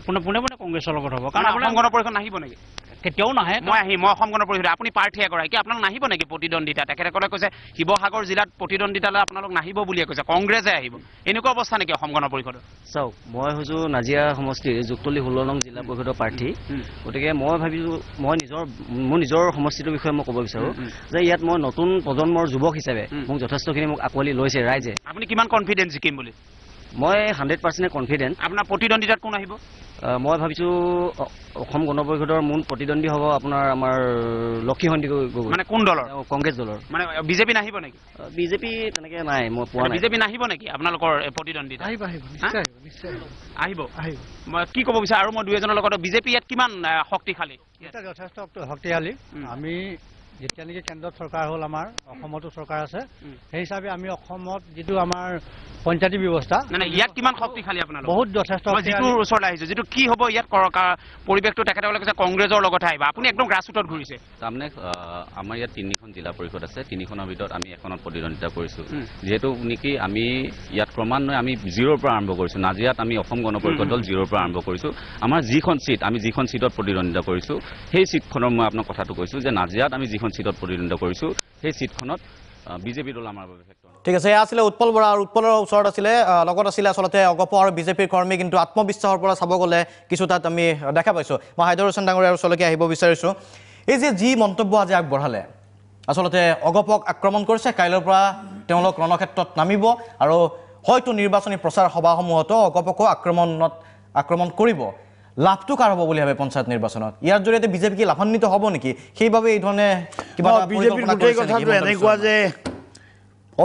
পোনে পোনে কংগ্ৰেছৰ লগত হ'ব কাৰণ আপোনাৰ গণ পৰিষদ নাহিব নেকি কেতিয়াও নাহে মই আহি মই অসম গণ পৰিষদ আপুনি প্ৰাৰ্থী এগৰাকী আপোনালোক নাহিব নেকি প্ৰতিদ্বন্দ্বিতা তেখেতসকলে কৈছে শিৱসাগৰ জিলাত প্ৰতিদ্বন্দ্বিতালৈ আপোনালোক নাহিব বুলিয়ে কৈছে কংগ্ৰেছে আহিব এনেকুৱা অৱস্থা নেকি অসম গণ পৰিষদৰ চাওক মই হৈছো নাজিয়া সমষ্টিৰ যুক্তলি ষোল্ল নং জিলা পৰিষদৰ প্ৰাৰ্থী গতিকে মই ভাবিছোঁ মই নিজৰ মোৰ নিজৰ সমষ্টিটোৰ বিষয়ে মই ক'ব বিচাৰোঁ যে ইয়াত মই নতুন প্ৰজন্মৰ যুৱক হিচাপে মোক যথেষ্টখিনি মোক আঁকোৱালি লৈছে ৰাইজে আপুনি কিমান কনফিডেঞ্চ জিকিম বুলি মই হাণ্ড্ৰেড পাৰ্চেণ্ট কনফিডেণ্ট আপোনাৰ প্ৰতিদ্বন্দ্বিতাত কোন আহিব মই ভাবিছোঁ অসম গণ পৰিষদৰ মূল প্ৰতিদ্বন্দ্বী হ'ব আপোনাৰ আমাৰ লক্ষীসন্দী গগৈ মানে কোন দলৰ কংগ্ৰেছ দলৰ মানে বিজেপি নাহিব নেকি বিজেপি তেনেকৈ নাই মই পোৱা নাই বিজেপি নাহিব নেকি আপোনালোকৰ প্ৰতিদ্বন্দ্বিতা আহিব আহিব আহিব মই কি ক'ব বিচাৰোঁ আৰু মই দুই এজনৰ লগত বিজেপি ইয়াত কিমান শক্তিশালী যথেষ্ট শক্তিশালী আমি যেতিয়া নেকি কেন্দ্ৰত চৰকাৰ হ'ল আমাৰ অসমতো চৰকাৰ আছে সেই হিচাপে আমি অসমত যিটো আমাৰ পঞ্চায়তী ব্যৱস্থা মানে ইয়াত কিমান শক্তিশালী আপোনালোক বহুত যথেষ্ট যিটো ওচৰলৈ আহিছে যিটো কি হ'ব ইয়াত পৰিৱেশটো তেখেতসকলে কৈছে কংগ্ৰেছৰ লগতে আহিব আপুনি একদম গ্ৰাছৰুটত ঘূৰিছে তাৰমানে আমাৰ ইয়াত তিনিখন জিলা পৰিষদ আছে তিনিখনৰ ভিতৰত আমি এখনত প্ৰতিদ্বন্দ্বিতা কৰিছোঁ যিহেতু নেকি আমি ইয়াত ক্ৰমান্বয়ে আমি জিৰ'ৰ পৰা আৰম্ভ কৰিছোঁ নাজিৰাত আমি অসম গণ পৰিষদ দল জিৰ'ৰ পৰা আৰম্ভ কৰিছোঁ আমাৰ যিখন চিট আমি যিখন চিটত প্ৰতিদ্বন্দ্বিতা কৰিছোঁ সেই চিটখনৰ মই আপোনাক কথাটো কৈছোঁ যে নাজিৰাত আমি যিখন এখন সিটত প্রতিদ্বন্দ্বিতা করেছো সেই সিটখনত বিজেপি দল আমার বাবে ঠিক আছে এয়া আসলে উৎপল বরা আর উৎপলের ওসর আসলে লগত আছিলে আসলে অগপ আৰু বিজেপিৰ কৰ্মী কিন্তু আত্মবিশ্বাসৰ পৰা চাব গ'লে কিছু তাত আমি দেখা পাইছো মানে হায়দৰ হোসেন ডাঙৰিয়াৰ ওচৰলৈকে আহিব বিচাৰিছো এই যে যি মন্তব্য আজি আগবঢ়ালে আচলতে অগপক আক্ৰমণ কৰিছে কৰেছে পৰা তেওঁলোক ৰণক্ষেত্ৰত নামিব আৰু হয়তো নিৰ্বাচনী প্ৰচাৰ সভাসমূহতো অগপকো আক্ৰমণত আক্ৰমণ কৰিব লাভটো কাৰ হ'ব বুলি ভাবে পঞ্চায়ত নিৰ্বাচনত ইয়াৰ জৰিয়তে বিজেপি কি লাভান্বিত হ'ব নেকি সেইবাবে এইধৰণে কিবা বিজেপিৰ গোটেই কথাটো এনেকুৱা যে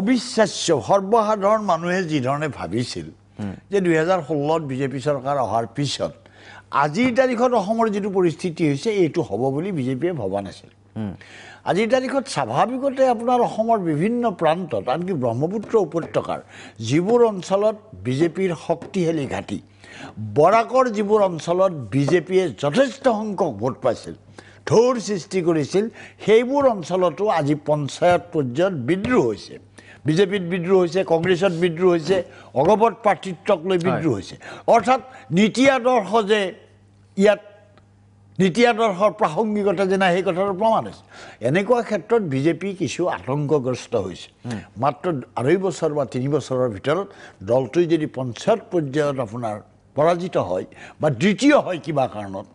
অবিশ্বাস্য সৰ্বসাধাৰণ মানুহে যিধৰণে ভাবিছিল যে দুহেজাৰ ষোল্লত বিজেপি চৰকাৰ অহাৰ পিছত আজিৰ তাৰিখত অসমৰ যিটো পৰিস্থিতি হৈছে এইটো হ'ব বুলি বিজেপিয়ে ভবা নাছিল আজিৰ তাৰিখত স্বাভাৱিকতে আপোনাৰ অসমৰ বিভিন্ন প্ৰান্তত আনকি ব্ৰহ্মপুত্ৰ উপত্যকাৰ যিবোৰ অঞ্চলত বিজেপিৰ শক্তিশালী ঘাটি বৰাকৰ যিবোৰ অঞ্চলত বিজেপিয়ে যথেষ্ট সংখ্যক ভোট পাইছিল ঢৌৰ সৃষ্টি কৰিছিল সেইবোৰ অঞ্চলতো আজি পঞ্চায়ত পৰ্যায়ত বিদ্ৰোহ হৈছে বিজেপিত বিদ্ৰোহ হৈছে কংগ্ৰেছত বিদ্ৰোহ হৈছে অগপত প্ৰাৰ্থিত্বক লৈ বিদ্ৰোহ হৈছে অৰ্থাৎ নীতি আদৰ্শ যে ইয়াত নীতি আদৰ্শৰ প্ৰাসংগিকতা যে নাই সেই কথাটো প্ৰমাণ হৈছে এনেকুৱা ক্ষেত্ৰত বিজেপি কিছু আতংকগ্ৰস্ত হৈছে মাত্ৰ আঢ়ৈ বছৰ বা তিনি বছৰৰ ভিতৰত দলটোৱে যদি পঞ্চায়ত পৰ্যায়ত আপোনাৰ পৰাজিত হয় বা দ্বিতীয় হয় কিবা কাৰণত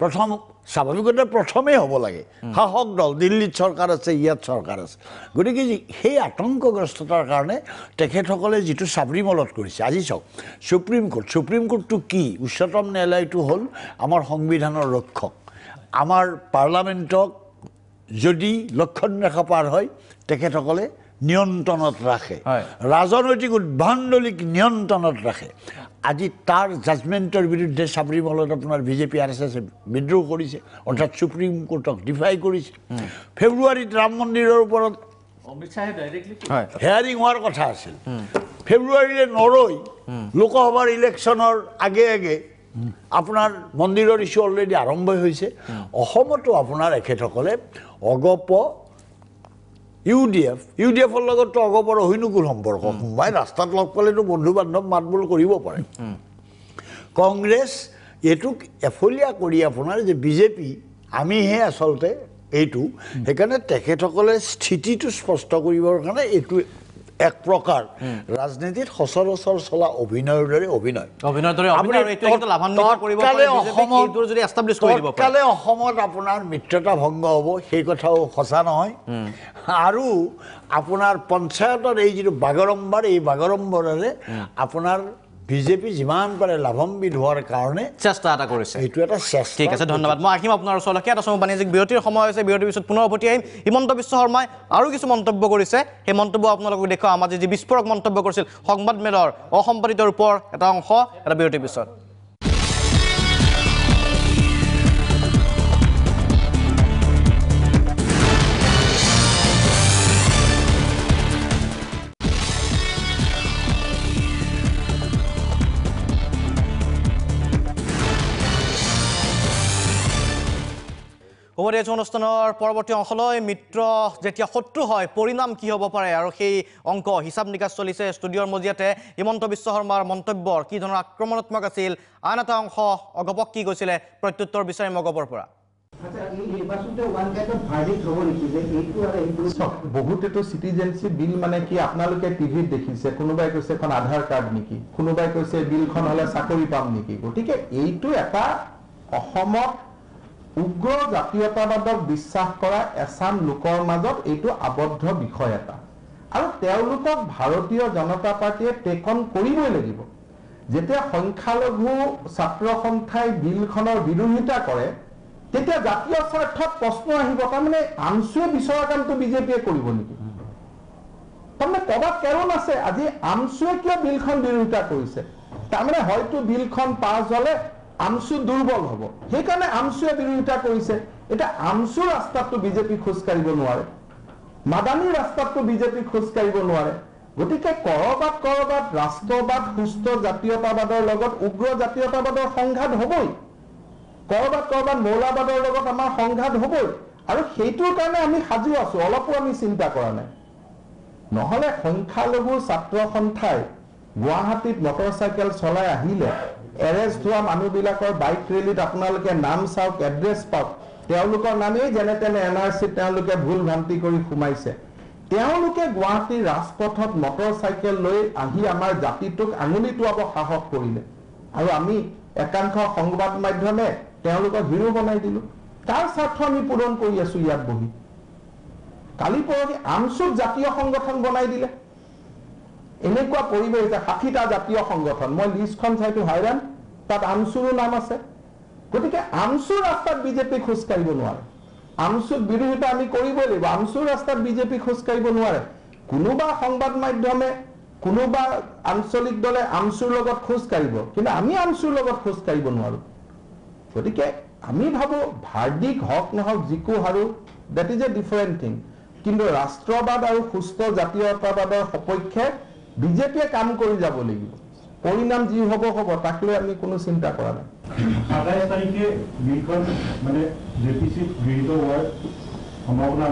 প্ৰথম স্বাভাৱিকতে প্ৰথমেই হ'ব লাগে শাসক দল দিল্লীত চৰকাৰ আছে ইয়াত চৰকাৰ আছে গতিকে সেই আতংকগ্ৰস্ততাৰ কাৰণে তেখেতসকলে যিটো চাবৰিমলত কৰিছে আজি চাওক চুপ্ৰিম কোৰ্ট চুপ্ৰিম কোৰ্টটো কি উচ্চতম ন্যায়ালয়টো হ'ল আমাৰ সংবিধানৰ ৰক্ষক আমাৰ পাৰ্লামেণ্টক যদি লক্ষণ ৰেখা পাৰ হয় তেখেতসকলে নিয়ন্ত্ৰণত ৰাখে ৰাজনৈতিক উদ্ভাণ্ডলিক নিয়ন্ত্ৰণত ৰাখে আজি তাৰ জাজমেণ্টৰ বিৰুদ্ধে চাবৰিমালত আপোনাৰ বিজেপি আৰ এছ এছে বিদ্ৰোহ কৰিছে অৰ্থাৎ চুপ্ৰিম কোৰ্টক ডিফাই কৰিছে ফেব্ৰুৱাৰীত ৰাম মন্দিৰৰ ওপৰত হেয়াৰিং হোৱাৰ কথা আছিল ফেব্ৰুৱাৰীৰে নৰৈ লোকসভাৰ ইলেকশ্যনৰ আগে আগে আপোনাৰ মন্দিৰৰ ইছ্যু অলৰেডি আৰম্ভ হৈছে অসমতো আপোনাৰ এখেতসকলে AGP U D F U D এফৰ লগততো অগপৰ অহিনুকুল সম্পৰ্ক সোমবাই ৰাস্তাত লগ পালেতো বন্ধু বান্ধৱ মাত বোল কৰিব পাৰে কংগ্ৰেছ এইটোক এফলীয়া কৰি আপোনাৰ যে বিজেপি আমিহে আচলতে এইটো সেইকাৰণে তেখেতসকলে স্থিতিটো স্পষ্ট কৰিবৰ কাৰণে এইটো এক প্ৰকাৰ ৰাজনীতিত সচৰাচৰ চলা অভিনয়ৰ দৰে অভিনয় অসমত আপোনাৰ মিত্ৰতা ভংগ হ'ব সেই কথাও সঁচা নহয় আৰু আপোনাৰ পঞ্চায়তৰ এই যিটো বাগৰম্বাৰ এই বাগৰম্বৰেৰে আপোনাৰ বিজেপি যিমান পাৰে লাভান্বিত হোৱাৰ কাৰণে চেষ্টা এটা কৰিছে এইটো এটা চেষ্টা ঠিক আছে ধন্যবাদ মই আহিম আপোনাৰ ওচৰলৈকে এটা চমু বাণিজ্যিক বিৰতিৰ সময় হৈছে বিৰতিৰ পিছত পুনৰ উভতি আহিম হিমন্ত বিশ্ব শৰ্মাই আৰু কিছু মন্তব্য কৰিছে সেই মন্তব্য আপোনালোকক দেখুৱাম আজি যি বিস্ফোৰক মন্তব্য কৰিছিল সংবাদ মেলৰ অসম্পাদিত ৰূপৰ এটা অংশ এটা বিৰতিৰ পিছত উমৰিয়া জীৱন অনুষ্ঠানৰ পৰৱৰ্তী অংশলৈ মিত্ৰ যেতিয়া শত্ৰু হয় পৰিণাম কি হ'ব পাৰে আৰু সেই অংক হিচাপ নিকাশ চলিছে ষ্টুডিঅ'ৰ মজিয়াতে হিমন্ত বিশ্ব শৰ্মাৰ মন্তব্য কি ধৰণৰ আক্ৰমণাত্মক আছিল আন এটা অংশ অগপক কি গৈছিলে প্ৰত্যুত্তৰ বিচাৰিম অগপৰ পৰা বহুতেতো চিটিজেনশ্বিপ বিল মানে কি আপোনালোকে টিভিত দেখিছে কোনোবাই কৈছে এখন আধাৰ কাৰ্ড নেকি কোনোবাই কৈছে বিলখন হলে চাকৰি পাম নেকি গতিকে এইটো এটা অসমত উগ্ৰ জাতীয়তাবাদক বিশ্বাস কৰা এচাম লোকৰ মাজত এইটো আবদ্ধ বিষয় এটা আৰু তেওঁলোকক ভাৰতীয় জনতা পাৰ্টীয়ে টেকন কৰিবই লাগিব যেতিয়া সংখ্যালঘু ছাত্ৰ সন্থাই বিলখনৰ বিৰোধিতা কৰে তেতিয়া জাতীয় স্বাৰ্থত প্ৰশ্ন আহিব তাৰমানে আমচুৱে বিচৰা কামটো বিজেপিয়ে কৰিব নেকি তাৰমানে ক'বাত কাৰণ আছে আজি আমচুৱে কিয় বিলখন বিৰোধিতা কৰিছে তাৰমানে হয়তো বিলখন পাছ হ'লে আমচু দুৰ্বল হব সেইকাৰণে আমচুৱে বিৰোধিতা কৰিছে এতিয়া আমচু ৰাস্তাটো বিজেপি খোজকাঢ়িব নোৱাৰে মাদানীৰ ৰাস্তাটো বিজেপি কাঢ়িব নোৱাৰে গতিকে কৰবাত কৰবাত ৰাষ্ট্ৰবাদ সুস্থ জাতীয়তাবাদৰ লগত উগ্ৰ জাতীয়তাবাদৰ সংঘাত হবই কৰবাত কৰবাত মৌলাবাদৰ লগত আমাৰ সংঘাত হবই আৰু সেইটোৰ কাৰণে আমি সাজু আছো অলপো আমি চিন্তা কৰা নাই নহলে সংখ্যালঘু ছাত্ৰ সন্থাই গুৱাহাটীত মটৰ চাইকেল চলাই আহিলে এৰেষ্ট হোৱা মানুহবিলাকৰ বাইক ৰেলীত আপোনালোকে নাম চাওক এড্ৰেছ পাওক তেওঁলোকৰ নামেই যেনে তেনে এন আৰ চিত তেওঁলোকে ভুল ভ্ৰান্তি কৰি সোমাইছে তেওঁলোকে গুৱাহাটীৰ ৰাজপথত মটৰচাইকেল লৈ আহি আমাৰ জাতিটোক আঙুলি টোৱাব সাহস কৰিলে আৰু আমি একাংশ সংবাদ মাধ্যমে তেওঁলোকক হিৰো বনাই দিলো তাৰ স্বাৰ্থ আমি পূৰণ কৰি আছো ইয়াত বহি কালি পৰহি আমচুক জাতীয় সংগঠন বনাই দিলে এনেকুৱা পৰিৱেশ যে ষাঠিটা জাতীয় সংগঠন মই লিষ্টখন চাইছো হাইৰাণ তাত আমচুৰো নাম আছে গতিকে আমচু ৰাস্তাত বিজেপি খোজকাঢ়িব নোৱাৰে আমচুৰ বিৰোধিতা আমি কৰিবই লাগিব আমচুৰ ৰাস্তাত বিজেপি খোজ কাঢ়িব নোৱাৰে কোনোবা সংবাদ মাধ্যমে কোনোবা আঞ্চলিক দলে আমচুৰ লগত খোজ কাঢ়িব কিন্তু আমি আমচুৰ লগত খোজ কাঢ়িব নোৱাৰো গতিকে আমি ভাবো হাৰ্দিক হওক নহওক যিকো হাৰো that is a different thing কিন্তু ৰাষ্ট্ৰবাদ আৰু সুস্থ জাতীয়তাবাদৰ সপক্ষে বিজেপিয়ে কাম কৰি যাব লাগিব পৰিণাম যি হব হব তাক লৈ আমি কোনো চিন্তা কৰা নাই মইতো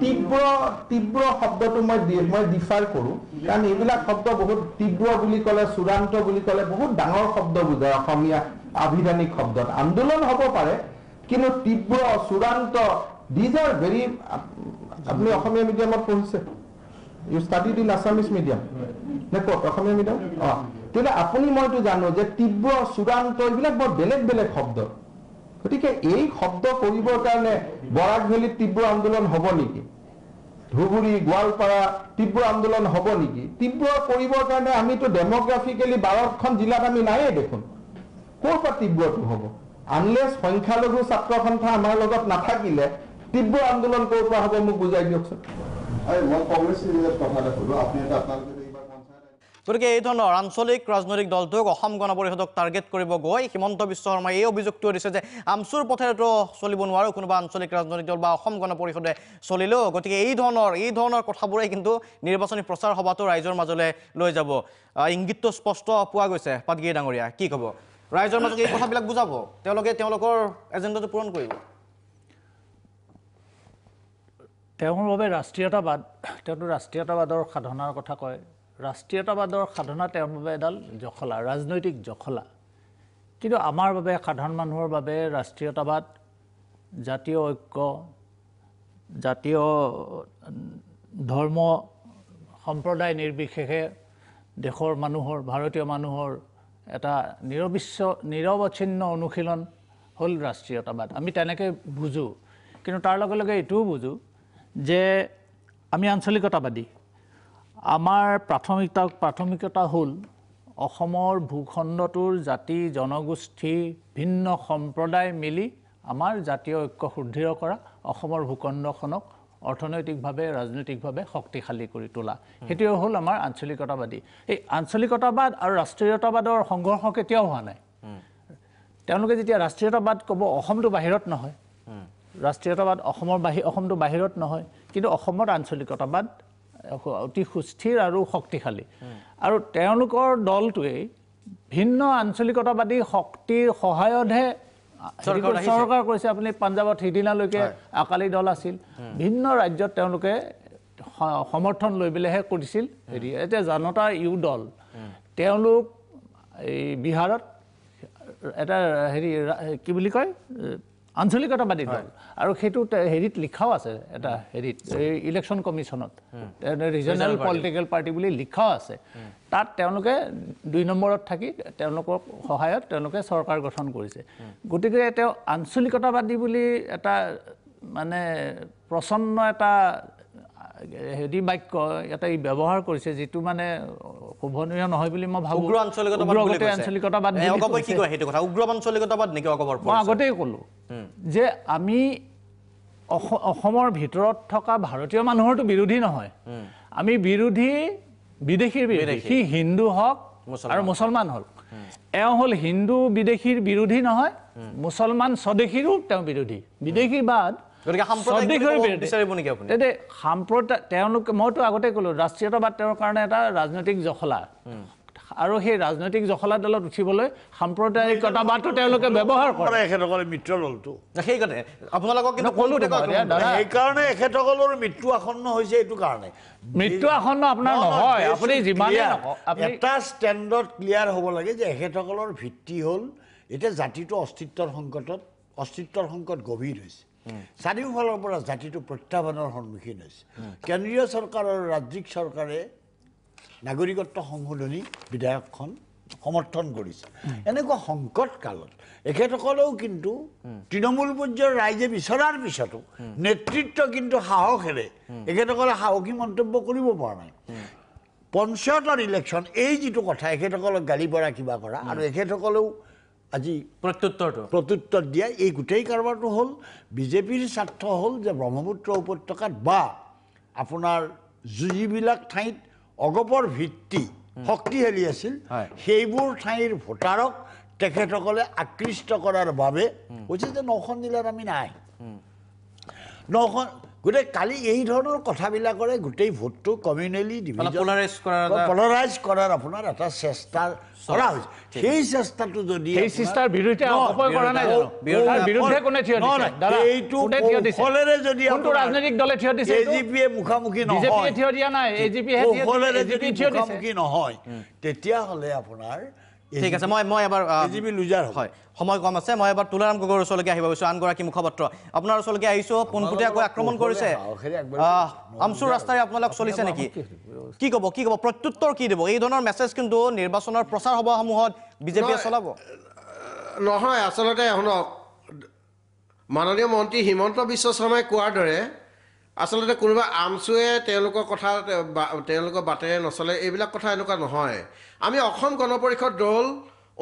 তীব্ৰ তীব্ৰ শব্দটো মই মই ডিফাৰ কৰোঁ কাৰণ এইবিলাক শব্দ বহুত তীব্ৰ বুলি ক'লে চূড়ান্ত বুলি ক'লে বহুত ডাঙৰ শব্দ বুজায় অসমীয়া আভিধানিক শব্দত আন্দোলন হ'ব পাৰে কিন্তু তীব্ৰ চূড়ান্ত দিজ আর ভেরি আপনি মিডিয়ামত পড়ছে ইউ স্টাডি দিন আসামিজ মিডিয়াম নে মিডিয়াম তাহলে আপনি মানে জানো যে তীব্র চূড়ান্ত এইবিলাক বড় বেলেগ বেলেগ শব্দ গতি এই শব্দ করবর কারণে বরাকভেলীত তীব্র আন্দোলন হব নেকি ধুবুরী গোয়ালপাড়া তীব্র আন্দোলন হব নেকি তীব্র করবর কারণে আমি তো ডেমোগ্রাফিক্যালি বারোখন জেলাত আমি নাইয়ে দেখুন কোরপা তীব্রটা হব আনলে সংখ্যালঘু ছাত্র সন্থা আমার লগত নাথাকিলে তীব্ৰ আন্দোলন কৰ পৰা হ'ব মোক বুজাই দিয়কচোন গতিকে এই ধৰণৰ আঞ্চলিক ৰাজনৈতিক দলটোক অসম গণ পৰিষদক টাৰ্গেট কৰিব গৈ হিমন্ত বিশ্ব শৰ্মাই এই অভিযোগটো দিছে যে আমচুৰ পথেৰেতো চলিব নোৱাৰোঁ কোনোবা আঞ্চলিক ৰাজনৈতিক দল বা অসম গণ পৰিষদে চলিলেও গতিকে এই ধৰণৰ এই ধৰণৰ কথাবোৰে কিন্তু নিৰ্বাচনী প্ৰচাৰ সভাটো ৰাইজৰ মাজলৈ লৈ যাব ইংগিতটো স্পষ্ট পোৱা গৈছে পাটগিৰি ডাঙৰীয়া কি ক'ব ৰাইজৰ মাজত এই কথাবিলাক বুজাব তেওঁলোকে তেওঁলোকৰ এজেণ্ডাটো পূৰণ কৰিব তেওঁৰ বাবে ৰাষ্ট্ৰীয়তাবাদ তেওঁটো ৰাষ্ট্ৰীয়তাবাদৰ সাধনাৰ কথা কয় ৰাষ্ট্ৰীয়তাবাদৰ সাধনা তেওঁৰ বাবে এডাল জখলা ৰাজনৈতিক জখলা কিন্তু আমাৰ বাবে সাধাৰণ মানুহৰ বাবে ৰাষ্ট্ৰীয়তাবাদ জাতীয় ঐক্য জাতীয় ধৰ্ম সম্প্ৰদায় নিৰ্বিশেষে দেশৰ মানুহৰ ভাৰতীয় মানুহৰ এটা নিৰবিশ্ব নিৰৱচ্ছিন্ন অনুশীলন হ'ল ৰাষ্ট্ৰীয়তাবাদ আমি তেনেকৈ বুজোঁ কিন্তু তাৰ লগে লগে এইটোও বুজোঁ যে আমি আঞ্চলিকতাবাদী আমাৰ প্ৰাথমিকতা প্ৰাথমিকতা হ'ল অসমৰ ভূখণ্ডটোৰ জাতি জনগোষ্ঠী ভিন্ন সম্প্ৰদায় মিলি আমাৰ জাতীয় ঐক্য সুদৃঢ় কৰা অসমৰ ভূখণ্ডখনক অৰ্থনৈতিকভাৱে ৰাজনৈতিকভাৱে শক্তিশালী কৰি তোলা সেইটোৱে হ'ল আমাৰ আঞ্চলিকতাবাদী এই আঞ্চলিকতাবাদ আৰু ৰাষ্ট্ৰীয়তাবাদৰ সংঘৰ্ষ কেতিয়াও হোৱা নাই তেওঁলোকে যেতিয়া ৰাষ্ট্ৰীয়তাবাদ ক'ব অসমটো বাহিৰত নহয় ৰাষ্ট্ৰীয়তাবাদ অসমৰ বাহি অসমটো বাহিৰত নহয় কিন্তু অসমত আঞ্চলিকতাবাদ অতি সুস্থিৰ আৰু শক্তিশালী আৰু তেওঁলোকৰ দলটোৱেই ভিন্ন আঞ্চলিকতাবাদী শক্তিৰ সহায়তহে চৰকাৰ কৈছে আপুনি পাঞ্জাৱত সিদিনালৈকে আকালী দল আছিল ভিন্ন ৰাজ্যত তেওঁলোকে সমৰ্থন লৈ পেলাইহে কৰিছিল হেৰি এতিয়া জনতা ইউ দল তেওঁলোক এই বিহাৰত এটা হেৰি কি বুলি কয় আঞ্চলিকতাবাদী দল আৰু সেইটো হেৰিত লিখাও আছে এটা হেৰিত এই ইলেকশ্যন কমিশ্যনত ৰিজনেল পলিটিকেল পাৰ্টি বুলি লিখাও আছে তাত তেওঁলোকে দুই নম্বৰত থাকি তেওঁলোকক সহায়ত তেওঁলোকে চৰকাৰ গঠন কৰিছে গতিকে তেওঁ আঞ্চলিকতাবাদী বুলি এটা মানে প্ৰচন্ন এটা হেৰি বাক্য ইয়াতে ব্যৱহাৰ কৰিছে যিটো মানে শোভনীয় নহয় বুলি মই ভাবোঁ আঞ্চলিকতাবাদ মই আগতেই ক'লোঁ যে আমি অসমৰ ভিতৰত থকা ভাৰতীয় মানুহৰতো বিৰোধী নহয় আমি বিৰোধী বিদেশীৰ বিৰোধী সি হিন্দু হওক আৰু মুছলমান হওক এওঁ হ'ল হিন্দু বিদেশীৰ বিৰোধী নহয় মুছলমান স্বদেশীৰো তেওঁ বিৰোধী বিদেশী বাদ গতিকে মইতো আগতে ক'লো ৰাষ্ট্ৰীয়তাবাদ তেওঁৰ কাৰণে এটা ৰাজনৈতিক জখলা আৰু সেই ৰাজনৈতিক জখলা দলত উঠিবলৈ সাম্প্ৰদায়িকতাবাদটো তেওঁলোকে ব্যৱহাৰ কৰে এখেতসকলে মিত্ৰ দলটো সেইকাৰণে সেইকাৰণে এখেতসকলৰ মৃত্যু আসন্ন হৈছে এইটো কাৰণে মৃত্যু আসন্ন আপোনাৰ নহয় আপুনি যিমানে এটা ষ্টেণ্ডত ক্লিয়াৰ হ'ব লাগে যে এখেতসকলৰ ভিত্তি হ'ল এতিয়া জাতিটো অস্তিত্বৰ সংকটত অস্তিত্বৰ সংকট গভীৰ হৈছে স্বাধীন চাৰিওফালৰ পৰা জাতিটো প্ৰত্যাহ্বানৰ সন্মুখীন হৈছে কেন্দ্ৰীয় চৰকাৰ আৰু ৰাজ্যিক চৰকাৰে নাগৰিকত্ব সংশোধনী বিধেয়কখন সমৰ্থন কৰিছে এনেকুৱা সংকট কালত এখেতসকলেও কিন্তু তৃণমূল পৰ্যায়ৰ ৰাইজে বিচৰাৰ পিছতো নেতৃত্ব কিন্তু সাহসেৰে এখেতসকলে সাহসী মন্তব্য কৰিব পৰা নাই পঞ্চায়তৰ ইলেকশ্যন এই যিটো কথা এখেতসকলক গালি পৰা কিবা কৰা আৰু এখেতসকলেও আজি প্ৰত্যুত্তৰটো প্ৰত্যুত্তৰ দিয়া এই গোটেই কাৰবাৰটো হ'ল বিজেপিৰ স্বাৰ্থ হ'ল যে ব্ৰহ্মপুত্ৰ উপত্যকাত বা আপোনাৰ যিবিলাক ঠাইত অগপৰ ভিত্তি শক্তিশালী আছিল সেইবোৰ ঠাইৰ ভোটাৰক তেখেতসকলে আকৃষ্ট কৰাৰ বাবে কৈছে যে নখন জিলাত আমি নাই নখন গতিকে কালি এই ধৰণৰ কথাবিলাকৰে গোটেই ভোটটো কমিউনেলি পলাৰাইজ কৰাৰ আপোনাৰ এটা চেষ্টা কৰা হৈছে সেই চেষ্টাটো যদি মুখামুখি নহয় দিয়া নাই নহয় তেতিয়াহ'লে আপোনাৰ ঠিক আছে মই মই এবাৰ লুজাৰ হয় সময় কম আছে মই এবাৰ তুলাৰাম গগৈৰ ওচৰলৈকে আহিব বিচাৰিছোঁ আনগৰাকী মুখপাত্ৰ আপোনাৰ ওচৰলৈকে আহিছোঁ পোনপটীয়াকৈ আক্ৰমণ কৰিছে আমচুৰ ৰাস্তাৰে আপোনালোক চলিছে নেকি কি ক'ব কি ক'ব প্ৰত্যুত্তৰ কি দিব এই ধৰণৰ মেছেজ কিন্তু নিৰ্বাচনৰ প্ৰচাৰ সভাসমূহত বিজেপিয়ে চলাব নহয় আচলতে শুনক মাননীয় মন্ত্ৰী হিমন্ত বিশ্ব শৰ্মাই কোৱাৰ দৰে আচলতে কোনোবা আমচুৱে তেওঁলোকৰ কথা তেওঁলোকৰ বাটেৰে নচলে এইবিলাক কথা এনেকুৱা নহয় আমি অসম গণ পৰিষদ দল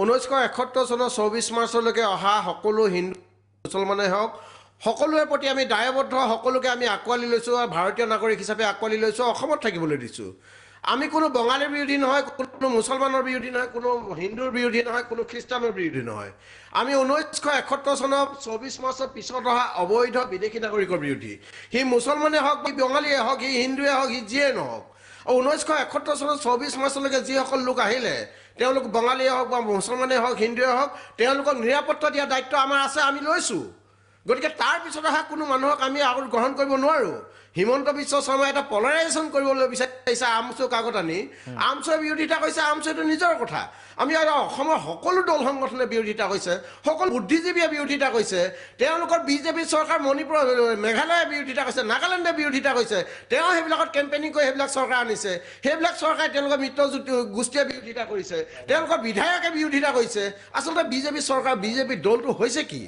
ঊনৈছশ এসত্তৰ চনৰ চৌব্বিছ মাৰ্চলৈকে অহা সকলো হিন্দু মুছলমানেই হওক সকলোৰে প্ৰতি আমি দায়বদ্ধ সকলোকে আমি আঁকোৱালি লৈছোঁ ভাৰতীয় নাগৰিক হিচাপে আঁকোৱালি লৈছোঁ অসমত থাকিবলৈ দিছোঁ আমি কোনো বঙালীৰ বিৰোধী নহয় কোনো মুছলমানৰ বিৰোধী নহয় কোনো হিন্দুৰ বিৰোধী নহয় কোনো খ্ৰীষ্টানৰ বিৰোধী নহয় আমি ঊনৈছশ এসত্তৰ চনৰ চৌব্বিছ মাৰ্চৰ পিছত অহা অবৈধ বিদেশী নাগৰিকৰ বিৰোধী সি মুছলমানেই হওক সি বঙালীয়ে হওক সি হিন্দুৱে হওক সি যিয়ে নহওক আৰু ঊনৈছশ এসত্তৰ চনৰ চৌবিছ মাৰ্চলৈকে যিসকল লোক আহিলে তেওঁলোক বঙালীয়ে হওক বা মুছলমানেই হওক হিন্দুৱে হওক তেওঁলোকক নিৰাপত্তা দিয়া দায়িত্ব আমাৰ আছে আমি লৈছোঁ গতিকে তাৰ পিছত অহা কোনো মানুহক আমি আগত গ্ৰহণ কৰিব নোৱাৰোঁ হিমন্ত বিশ্ব শৰ্মাই এটা পলাৰাইজেশ্যন কৰিবলৈ বিচাৰিছে আমচুক আগত আনি আমচুৰ বিৰোধিতা কৰিছে আমচুৰটো নিজৰ কথা আমি আৰু অসমৰ সকলো দল সংগঠনে বিৰোধিতা কৰিছে সকলো বুদ্ধিজীৱীয়ে বিৰোধিতা কৰিছে তেওঁলোকৰ বিজেপি চৰকাৰ মণিপুৰ মেঘালয়ে বিৰোধিতা কৰিছে নাগালেণ্ডে বিৰোধিতা কৰিছে তেওঁ সেইবিলাকত কেম্পেইনিং কৰি সেইবিলাক চৰকাৰ আনিছে সেইবিলাক চৰকাৰে তেওঁলোকৰ মিত্ৰজ্যোতি গোষ্ঠীয়ে বিৰোধিতা কৰিছে তেওঁলোকৰ বিধায়কে বিৰোধিতা কৰিছে আচলতে বিজেপি চৰকাৰ বিজেপি দলটো হৈছে কি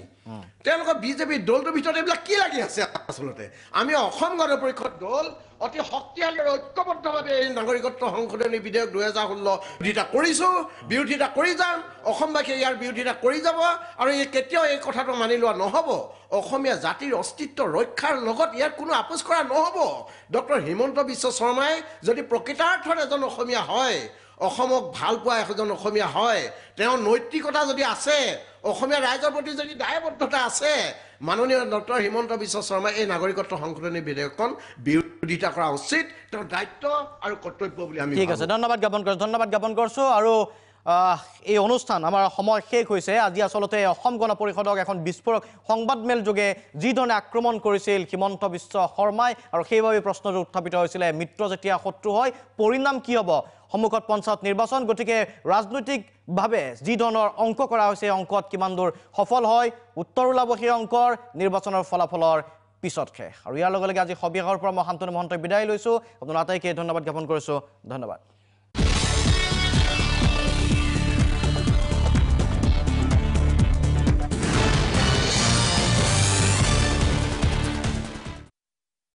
তেওঁলোকৰ বিজেপি দলটোৰ ভিতৰত এইবিলাক কি লাগি আছে আচলতে আমি অসম গণ পৰিষদ দল অতি শক্তিশালী আৰু ঐক্যবদ্ধভাৱে এই নাগৰিকত্ব সংশোধনী বিধেয়ক দুহেজাৰ ষোল্ল বিৰোধিতা কৰিছো বিৰোধিতা কৰি যাম অসমবাসীয়ে ইয়াৰ বিৰোধিতা কৰি যাব আৰু এই কেতিয়াও এই কথাটো মানি লোৱা নহ'ব অসমীয়া জাতিৰ অস্তিত্ব ৰক্ষাৰ লগত ইয়াৰ কোনো আপোচ কৰা নহ'ব ডক্টৰ হিমন্ত বিশ্ব শৰ্মাই যদি প্ৰকৃতাৰ্থত এজন অসমীয়া হয় অসমক ভাল পোৱা এজন অসমীয়া হয় তেওঁৰ নৈতিকতা যদি আছে অসমীয়া ৰাইজৰ প্ৰতি যদি দায়বদ্ধতা আছে মাননীয় ডক্টৰ হিমন্ত বিশ্ব শৰ্মাই এই নাগৰিকত্ব সংশোধনী বিধেয়কখন বিৰোধিতা কৰা উচিত তেওঁ দায়িত্ব আৰু কৰ্তব্য বুলি আমি ঠিক আছে ধন্যবাদ জ্ঞাপন কৰিছোঁ ধন্যবাদ জ্ঞাপন কৰিছোঁ আৰু এই অনুষ্ঠান আমাৰ সময় শেষ হৈছে আজি আচলতে অসম গণ পৰিষদক এখন বিস্ফোৰক সংবাদমেল যোগে যিধৰণে আক্ৰমণ কৰিছিল হিমন্ত বিশ্ব শৰ্মাই আৰু সেইবাবে প্ৰশ্নটো উত্থাপিত হৈছিলে মিত্ৰ যেতিয়া শত্ৰু হয় পৰিণাম কি হ'ব সন্মুখত পঞ্চায়ত নিৰ্বাচন গতিকে ৰাজনৈতিকভাৱে যি ধৰণৰ অংক কৰা হৈছে অংকত কিমান দূৰ সফল হয় উত্তৰ ওলাব সেই অংকৰ নিৰ্বাচনৰ ফলাফলৰ পিছত শেষ আৰু ইয়াৰ লগে লগে আজি সবিশেষৰ পৰা মই শান্তনু মহন্তই বিদায় লৈছোঁ আপোনাৰ আটাইকে ধন্যবাদ জ্ঞাপন কৰিছোঁ ধন্যবাদ